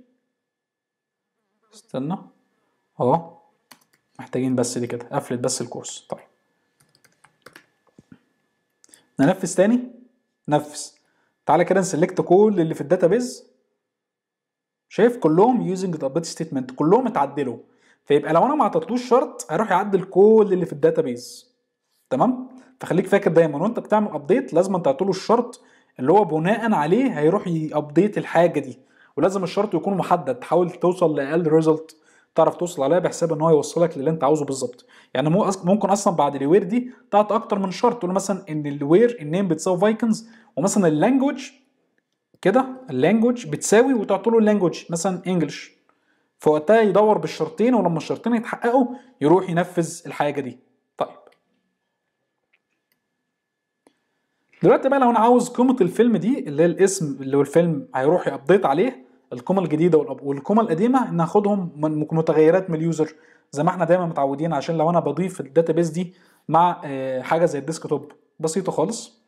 استنى اهو محتاجين بس دي كده قفلت بس الكورس طيب ننفذ تاني نفذ تعالى كده نسلكت كل اللي في الداتا بيز شايف كلهم يوزنج ذا ابديت ستيتمنت كلهم اتعدلوا فيبقى لو انا ما عطيتلوش شرط هيروح يعدل كل اللي في الداتا بيز تمام فخليك فاكر دايما وانت بتعمل ابديت لازم انت له الشرط اللي هو بناء عليه هيروح يابديت الحاجه دي ولازم الشرط يكون محدد تحاول توصل لاقل ريزلت تعرف توصل عليها بحساب ان هو يوصلك للي انت عاوزه بالظبط يعني ممكن اصلا بعد الوير دي تعط اكتر من شرط تقول مثلا ان الوير النيم بتساوي فايكنز ومثلا اللانجوج كده اللانجوج بتساوي وتعطي له اللانجوج مثلا انجلش فوقتها يدور بالشرطين ولما الشرطين يتحققوا يروح ينفذ الحاجه دي دلوقتي بقى لو انا عاوز قيمه الفيلم دي اللي هي الاسم اللي هو الفيلم هيروح يابديت عليه القيمه الجديده والقيمه القديمه هناخدهم من متغيرات من اليوزر زي ما احنا دايما متعودين عشان لو انا بضيف بيس دي مع آه، حاجه زي الديسكتوب بسيطه خالص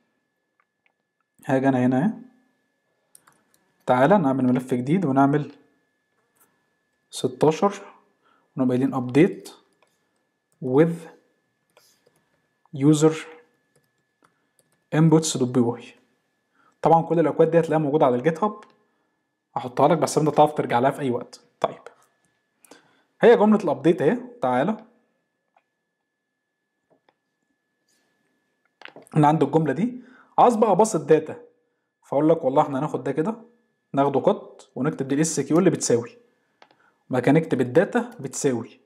هاجي انا هنا اهي تعالى نعمل ملف جديد ونعمل 16 ونبقى قايلين ابديت with user .py طبعا كل الاكواد دي هتلاقيها موجوده على الجيت هاب هحطها لك بس انت تعرف ترجع لها في اي وقت طيب هي جمله الابديت اهي تعالى انا عندي الجمله دي عايز بقى ابص الداتا فاقول لك والله احنا هناخد ده كده ناخده قط ونكتب دي الاس كيو اللي بتساوي مكان نكتب الداتا بتساوي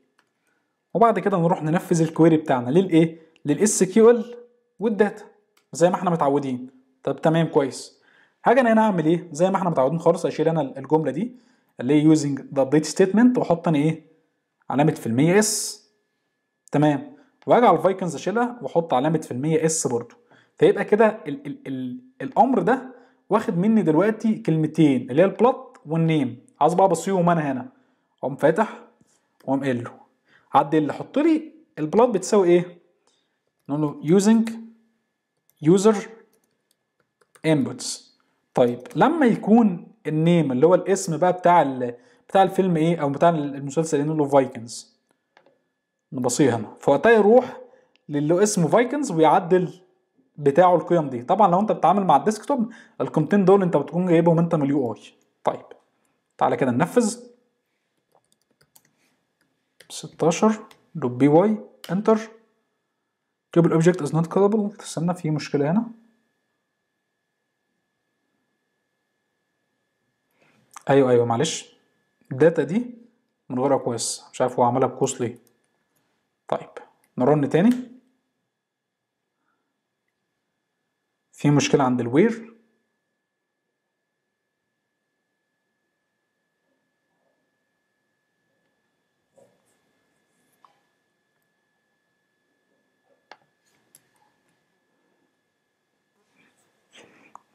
وبعد كده نروح ننفذ الكويري بتاعنا للايه للاس كيو ال والداتا زي ما احنا متعودين طب تمام كويس هاجي انا هنا اعمل ايه زي ما احنا متعودين خالص اشيل انا الجمله دي اللي هي يوزنج ذا ابديت ستيتمنت واحط انا ايه علامه في المية اس تمام واجي على الفايكنز اشيلها واحط علامه في المية اس برضو فيبقى كده ال ال ال الامر ده واخد مني دلوقتي كلمتين اللي هي البلوت والنيم عايز بقى بصيهم انا هنا اقوم فاتح واقوم قايل له عدل اللي حط لي البلوت بتساوي ايه نقول له يوزنج يوزر انبوتس طيب لما يكون النيم اللي هو الاسم بقى بتاع ال... بتاع الفيلم ايه او بتاع المسلسل اللي هو فايكنز نبصيها هنا فوقتها يروح للي اسمه فايكنز ويعدل بتاعه القيم دي طبعا لو انت بتتعامل مع الديسكتوب القيمتين دول انت بتكون جايبهم انت من اليو اي طيب تعالى كده ننفذ 16 دوت بي واي انتر Cable object is not callable استنى في مشكلة هنا ايوه ايوه معلش الداتا دي من غير اقواس مش عارف هو عملها بقوس ليه طيب نرن تاني في مشكلة عند الوير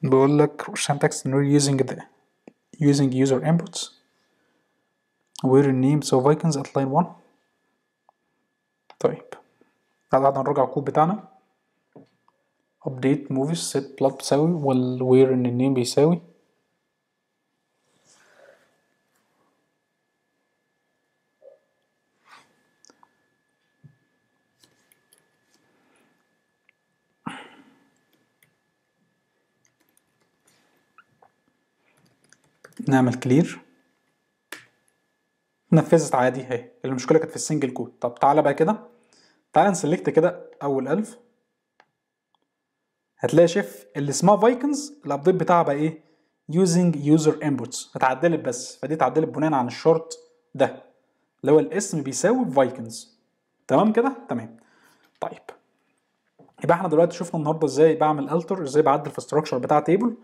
بقول لك syntax and using the using user inputs we're names of icons at line 1 طيب تعالى بعد نرجع الكود بتاعنا update movies set plot بتساوي والwhere ان name بيساوي نعمل كلير نفذت عادي اهي المشكله كانت في السنجل كود طب تعالى بقى كده تعالى نسلكت كده اول 1000 هتلاقي شيف اللي اسمها فايكنز الابديت بتاعها بقى ايه يوزنج يوزر انبوتس اتعدلت بس فدي اتعدلت بناء على الشرط ده اللي هو الاسم بيساوي فايكنز تمام كده تمام طيب يبقى احنا دلوقتي شفنا النهارده ازاي بعمل التر ازاي بعدل في الستراكشر بتاع تيبل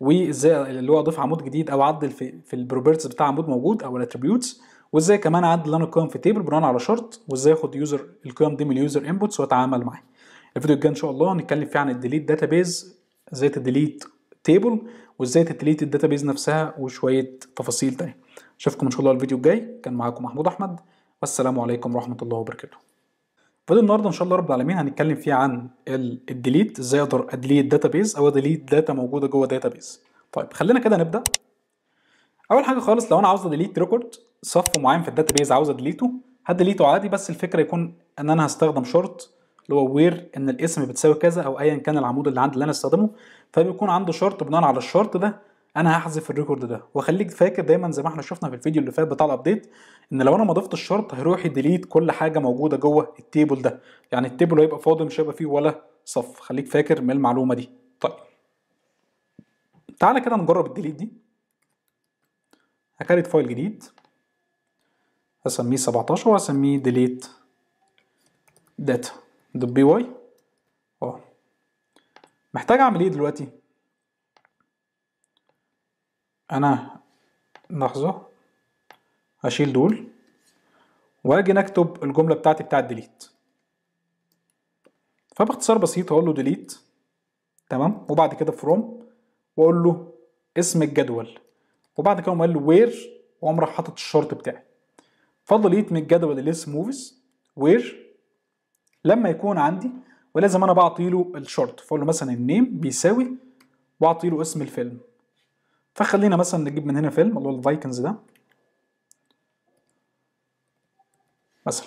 وازاي اللي هو اضيف عمود جديد او اعدل في في البروبرتيز بتاع عمود موجود او الاتريبيوتس وازاي كمان اعدل انا القيم في تيبل بناء على شرط وازاي اخد يوزر القيم دي من اليوزر انبوتس واتعامل معاها الفيديو الجاي ان شاء الله هنتكلم فيه عن الديليت داتابيز ازاي تديليت تيبل وازاي تديليت الداتابيز نفسها وشويه تفاصيل تانية اشوفكم ان شاء الله الفيديو الجاي كان معاكم محمود احمد والسلام عليكم ورحمه الله وبركاته فيديو النهارده ان شاء الله رب العالمين هنتكلم فيه عن الديليت ازاي اقدر اديليت داتا بيز او اديليت داتا موجوده جوه داتا بيز طيب خلينا كده نبدا اول حاجه خالص لو انا عاوز اديليت ريكورد صف معين في الداتا بيز عاوز اديليته هديليته عادي بس الفكره يكون ان انا هستخدم شرط اللي هو وير ان الاسم بتساوي كذا او ايا كان العمود اللي عندي اللي انا استخدمه فبيكون طيب، عنده شرط بناء على الشرط ده انا هحذف الريكورد ده واخليك فاكر دايما زي ما احنا شفنا في الفيديو اللي فات بتاع الابديت ان لو انا ما ضفت الشرط هيروح يديليت كل حاجه موجوده جوه التيبل ده يعني التيبل هيبقى فاضي مش هيبقى فيه ولا صف خليك فاكر من المعلومه دي طيب تعالى كده نجرب الديليت دي هكريت فايل جديد هسميه 17 وهسميه ديليت داتا دوت بي واي اه محتاج اعمل ايه دلوقتي انا لحظة هشيل دول واجي نكتب الجملة بتاعتي بتاعة ديليت فباختصار بسيط هقول له ديليت تمام وبعد كده فروم واقول له اسم الجدول وبعد كده قال له وير واقوم راح حاطط الشرط بتاعي فضليت من الجدول اللي اسمه موفيز وير لما يكون عندي ولازم انا بعطي له الشرط فاقول له مثلا النيم بيساوي واعطي له اسم الفيلم فخلينا مثلا نجيب من هنا فيلم اللي هو الفايكنز ده مثلا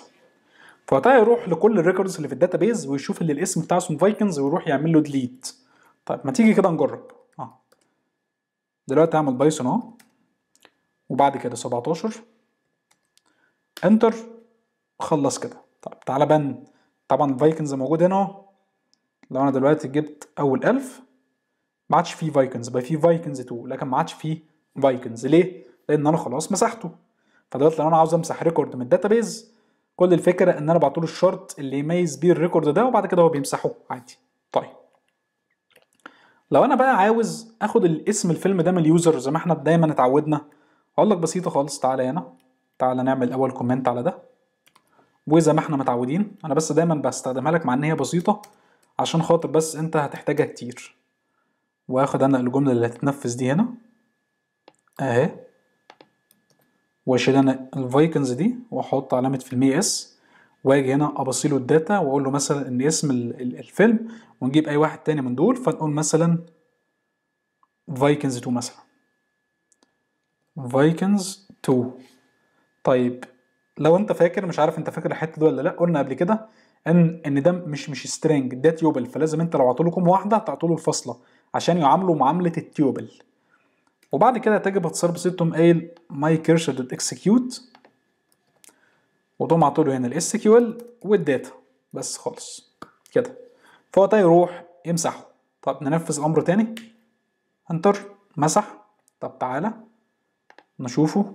فوقتها يروح لكل الريكوردز اللي في الداتابيز ويشوف اللي الاسم بتاع اسمه فايكنز ويروح يعمل له ديليت طيب ما تيجي كده نجرب اه دلوقتي اعمل بايثون اهو وبعد كده 17 انتر خلص كده طيب تعالى بن طبعا الفايكنز موجود هنا لو انا دلوقتي جبت اول 1000 ما عادش فيه فايكنز بقى فيه فايكنز 2 لكن ما عادش فيه فايكنز ليه؟ لان انا خلاص مسحته فدلوقتي لو انا عاوز امسح ريكورد من الداتا بيز كل الفكره ان انا بعت له الشرط اللي يميز بيه الريكورد ده وبعد كده هو بيمسحه عادي طيب لو انا بقى عاوز اخد الاسم الفيلم ده من اليوزر زي ما احنا دايما اتعودنا اقول لك بسيطه خالص تعالى هنا تعالى نعمل اول كومنت على ده وزي ما احنا متعودين انا بس دايما بستخدمها لك مع ان هي بسيطه عشان خاطر بس انت هتحتاجها كتير واخد انا الجملة اللي هتتنفذ دي هنا اهي واشيل انا الفايكنز دي واحط علامة في المي اس واجي هنا ابصيله الداتا واقول له مثلا ان اسم الفيلم ونجيب اي واحد تاني من دول فنقول مثلا فايكنز 2 مثلا فايكنز 2 طيب لو انت فاكر مش عارف انت فاكر الحته دي ولا لا قلنا قبل كده ان ان ده مش مش سترينج ده تيوبل فلازم انت لو عطيله كوم واحده تعطيله الفاصله عشان يعاملوا معاملة التيوبل وبعد كده تجب اتصال بسيطهم قايل ماي كيرشر دوت اكسكيوت وتقوم عطوله هنا الاس كيو ال والداتا بس خالص كده فهو ده يروح يمسحه طب ننفذ امر تاني انتر مسح طب تعالى نشوفه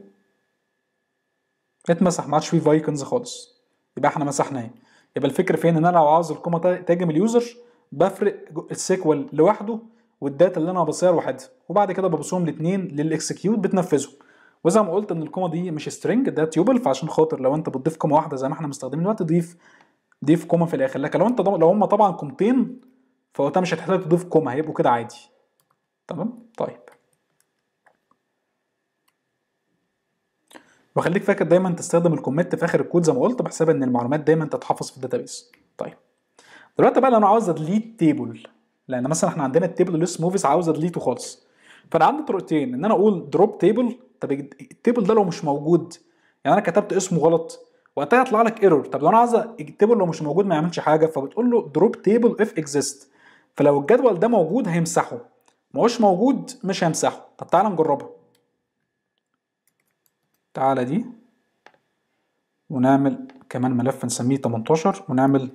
اتمسح ما عادش فيه فايكنز خالص يبقى احنا مسحناه يبقى الفكره فين ان انا لو عاوز الكومه تاجم اليوزر بفرق السيكوال لوحده والداتا اللي انا بصيها لوحدها وبعد كده ببصهم الاثنين للاكسكيوت بتنفذهم وزي ما قلت ان الكومه دي مش سترنج ده تيوبل فعشان خاطر لو انت بتضيف كومه واحده زي ما احنا مستخدمين دلوقتي تضيف ضيف كومه في الاخر لكن لو انت لو هم طبعا كومتين فوقتها مش هتحتاج تضيف كومه هيبقوا كده عادي تمام طيب وخليك فاكر دايما تستخدم الكوميت في اخر الكود زي ما قلت بحساب ان المعلومات دايما تتحفظ في الداتابيس طيب دلوقتي بقى لو انا عاوز اديليت تيبل لان مثلا احنا عندنا التيبل ليست موفيز عاوز ادليته خالص فانا عندي طريقتين ان انا اقول دروب تيبل طب التيبل ده لو مش موجود يعني انا كتبت اسمه غلط وقتها يطلع لك ايرور طب لو انا عايز التيبل لو مش موجود ما يعملش حاجه فبتقول له دروب تيبل اف اكزيست فلو الجدول ده موجود هيمسحه ما هوش موجود مش هيمسحه طب تعالى نجربها تعالى دي ونعمل كمان ملف نسميه 18 ونعمل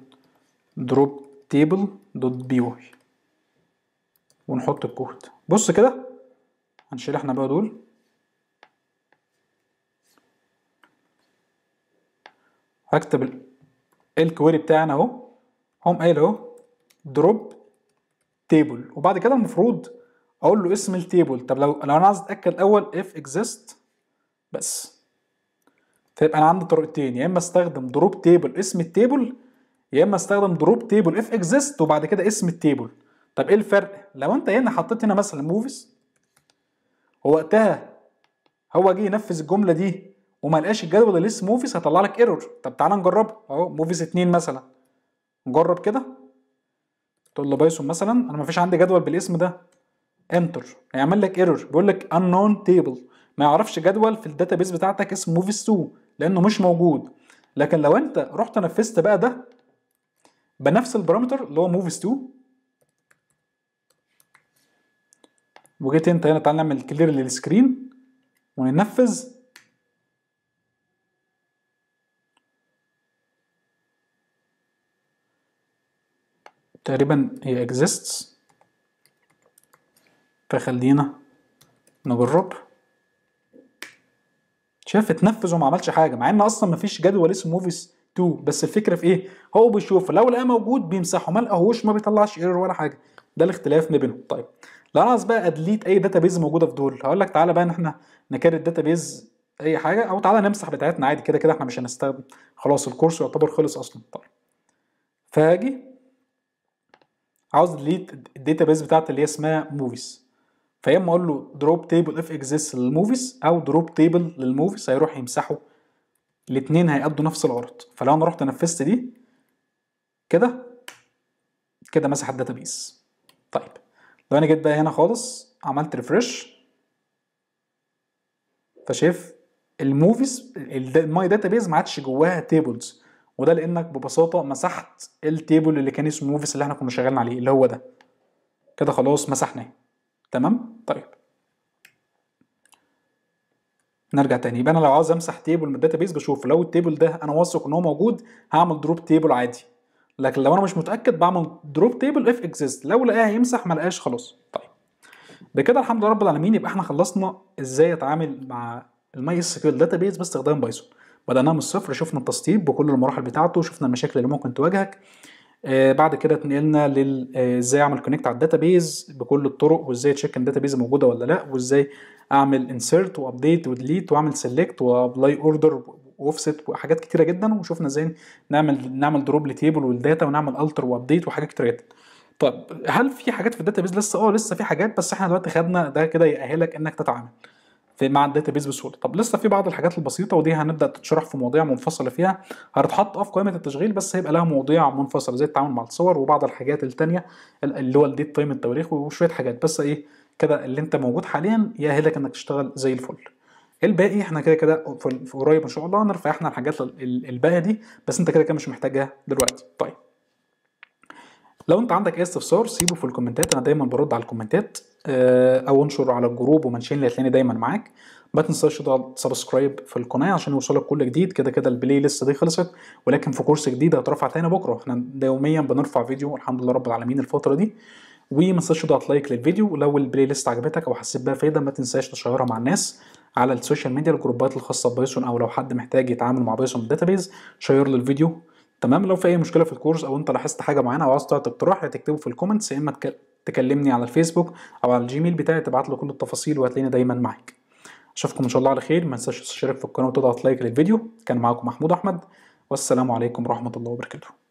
دروب تيبل دوت بي واي ونحط الكود بص كده هنشيل احنا بقى دول هكتب الكويري إيه بتاعنا اهو هم قايل اهو دروب تيبل وبعد كده المفروض اقول له اسم التيبل طب لو لو انا عايز اتاكد الاول اف اكزيست بس فيبقى انا عندي طريقتين يا اما استخدم دروب تيبل اسم التيبل يا اما استخدم دروب تيبل اف اكزيست وبعد كده اسم التيبل طب ايه الفرق لو انت هنا حطيت هنا مثلا موفيز ووقتها هو جه ينفذ الجمله دي وما لقاش الجدول اللي اسمه موفيز هيطلع لك ايرور طب تعالى نجربه اهو موفيز 2 مثلا نجرب كده تقول له بايثون مثلا انا ما فيش عندي جدول بالاسم ده انتر هيعمل لك ايرور بيقول لك unknown table ما يعرفش جدول في الداتا بيس بتاعتك اسمه موفيز 2 لانه مش موجود لكن لو انت رحت نفذت بقى ده بنفس البارامتر اللي هو موفيز 2 وجيت انت هنا تعالى نعمل كلير للسكرين وننفذ تقريبا هي exists فخلينا نجرب شاف اتنفذ وما عملش حاجه مع ان اصلا مفيش جدول اسمه موفيز 2 بس الفكره في ايه هو بيشوف لو لقاه موجود بيمسحه ما لقاهوش ما بيطلعش ايرور ولا حاجه ده الاختلاف ما بينهم طيب لو انا عايز بقى ادليت اي بيز موجوده في دول هقول لك تعالى بقى ان احنا الداتا بيز اي حاجه او تعالى نمسح بتاعتنا عادي كده كده احنا مش هنستخدم خلاص الكورس يعتبر خلص اصلا طبعا فهاجي عاوز ديليت بيز بتاعتي اللي هي اسمها موفيز فيا اما اقول له دروب تيبل اف اكزيست للموفيز او دروب تيبل للموفيز هيروح يمسحوا الاثنين هيأدوا نفس الغرض فلو انا رحت نفذت دي كده كده مسح بيز لو انا جيت بقى هنا خالص عملت ريفرش فشايف الموفيز الماي داتا بيز ما عادش جواها تيبلز وده لانك ببساطه مسحت التيبل اللي كان اسمه موفيز اللي احنا كنا شغالين عليه اللي هو ده كده خلاص مسحناه تمام طيب نرجع تاني يبقى انا لو عاوز امسح تيبل من الداتا بيز بشوف لو التيبل ده انا واثق ان هو موجود هعمل دروب تيبل عادي لكن لو انا مش متاكد بعمل دروب تيبل اف اكزيست لو لقاها يمسح ما لقاش خلاص طيب بكده الحمد لله رب العالمين يبقى احنا خلصنا ازاي اتعامل مع الماي اس كيو داتابيز باستخدام بايثون بدأنا من الصفر شفنا التسطيب بكل المراحل بتاعته شفنا المشاكل اللي ممكن تواجهك آه بعد كده اتنقلنا آه، ازاي اعمل كونكت على الداتابيز بكل الطرق وازاي تشيك ان الداتابيز موجوده ولا لا وازاي اعمل انسيرت وابديت وديليت واعمل سيلكت وابلاي اوردر واوفست وحاجات كتيره جدا وشفنا ازاي نعمل نعمل دروب لتيبل والداتا ونعمل التر وابديت وحاجات كتيره جدا طب هل في حاجات في الداتابيز لسه اه لسه في حاجات بس احنا دلوقتي خدنا ده كده يأهلك انك تتعامل في مع الداتابيز بسهوله طب لسه في بعض الحاجات البسيطه ودي هنبدا تتشرح في مواضيع منفصله فيها هتتحط في قائمه التشغيل بس هيبقى لها مواضيع منفصله زي التعامل مع الصور وبعض الحاجات الثانيه اللي هو الديت تايم التواريخ وشويه حاجات بس ايه كده اللي انت موجود حاليا يأهلك انك تشتغل زي الفل الباقي احنا كده كده في قريب ان شاء الله نرفع احنا الحاجات الباقيه دي بس انت كده كده مش محتاجها دلوقتي طيب لو انت عندك اي استفسار سيبه في الكومنتات انا دايما برد على الكومنتات آه، او انشر على الجروب ومنشن اللي هتلاقيني دايما معاك ما تنساش تضغط سبسكرايب في القناه عشان يوصلك كل جديد كده كده البلاي ليست دي خلصت ولكن في كورس جديد هترفع تاني بكره احنا يوميا بنرفع فيديو الحمد لله رب العالمين الفتره دي وما تنساش تضغط لايك للفيديو ولو البلاي ليست عجبتك او حسيت بها فايده ما تنساش تشيرها مع الناس على السوشيال ميديا الجروبات الخاصه ببايثون او لو حد محتاج يتعامل مع بايثون داتابيز شير له الفيديو تمام لو في اي مشكله في الكورس او انت لاحظت حاجه معينه او عايز تعطي اقتراح هتكتبه في الكومنتس يا اما تكلمني على الفيسبوك او على الجيميل بتاعي تبعت له كل التفاصيل وهتلاقيني دايما معاك اشوفكم ان شاء الله على خير ما تنساش تشترك في القناه وتضغط لايك للفيديو كان معاكم محمود احمد والسلام عليكم ورحمه الله وبركاته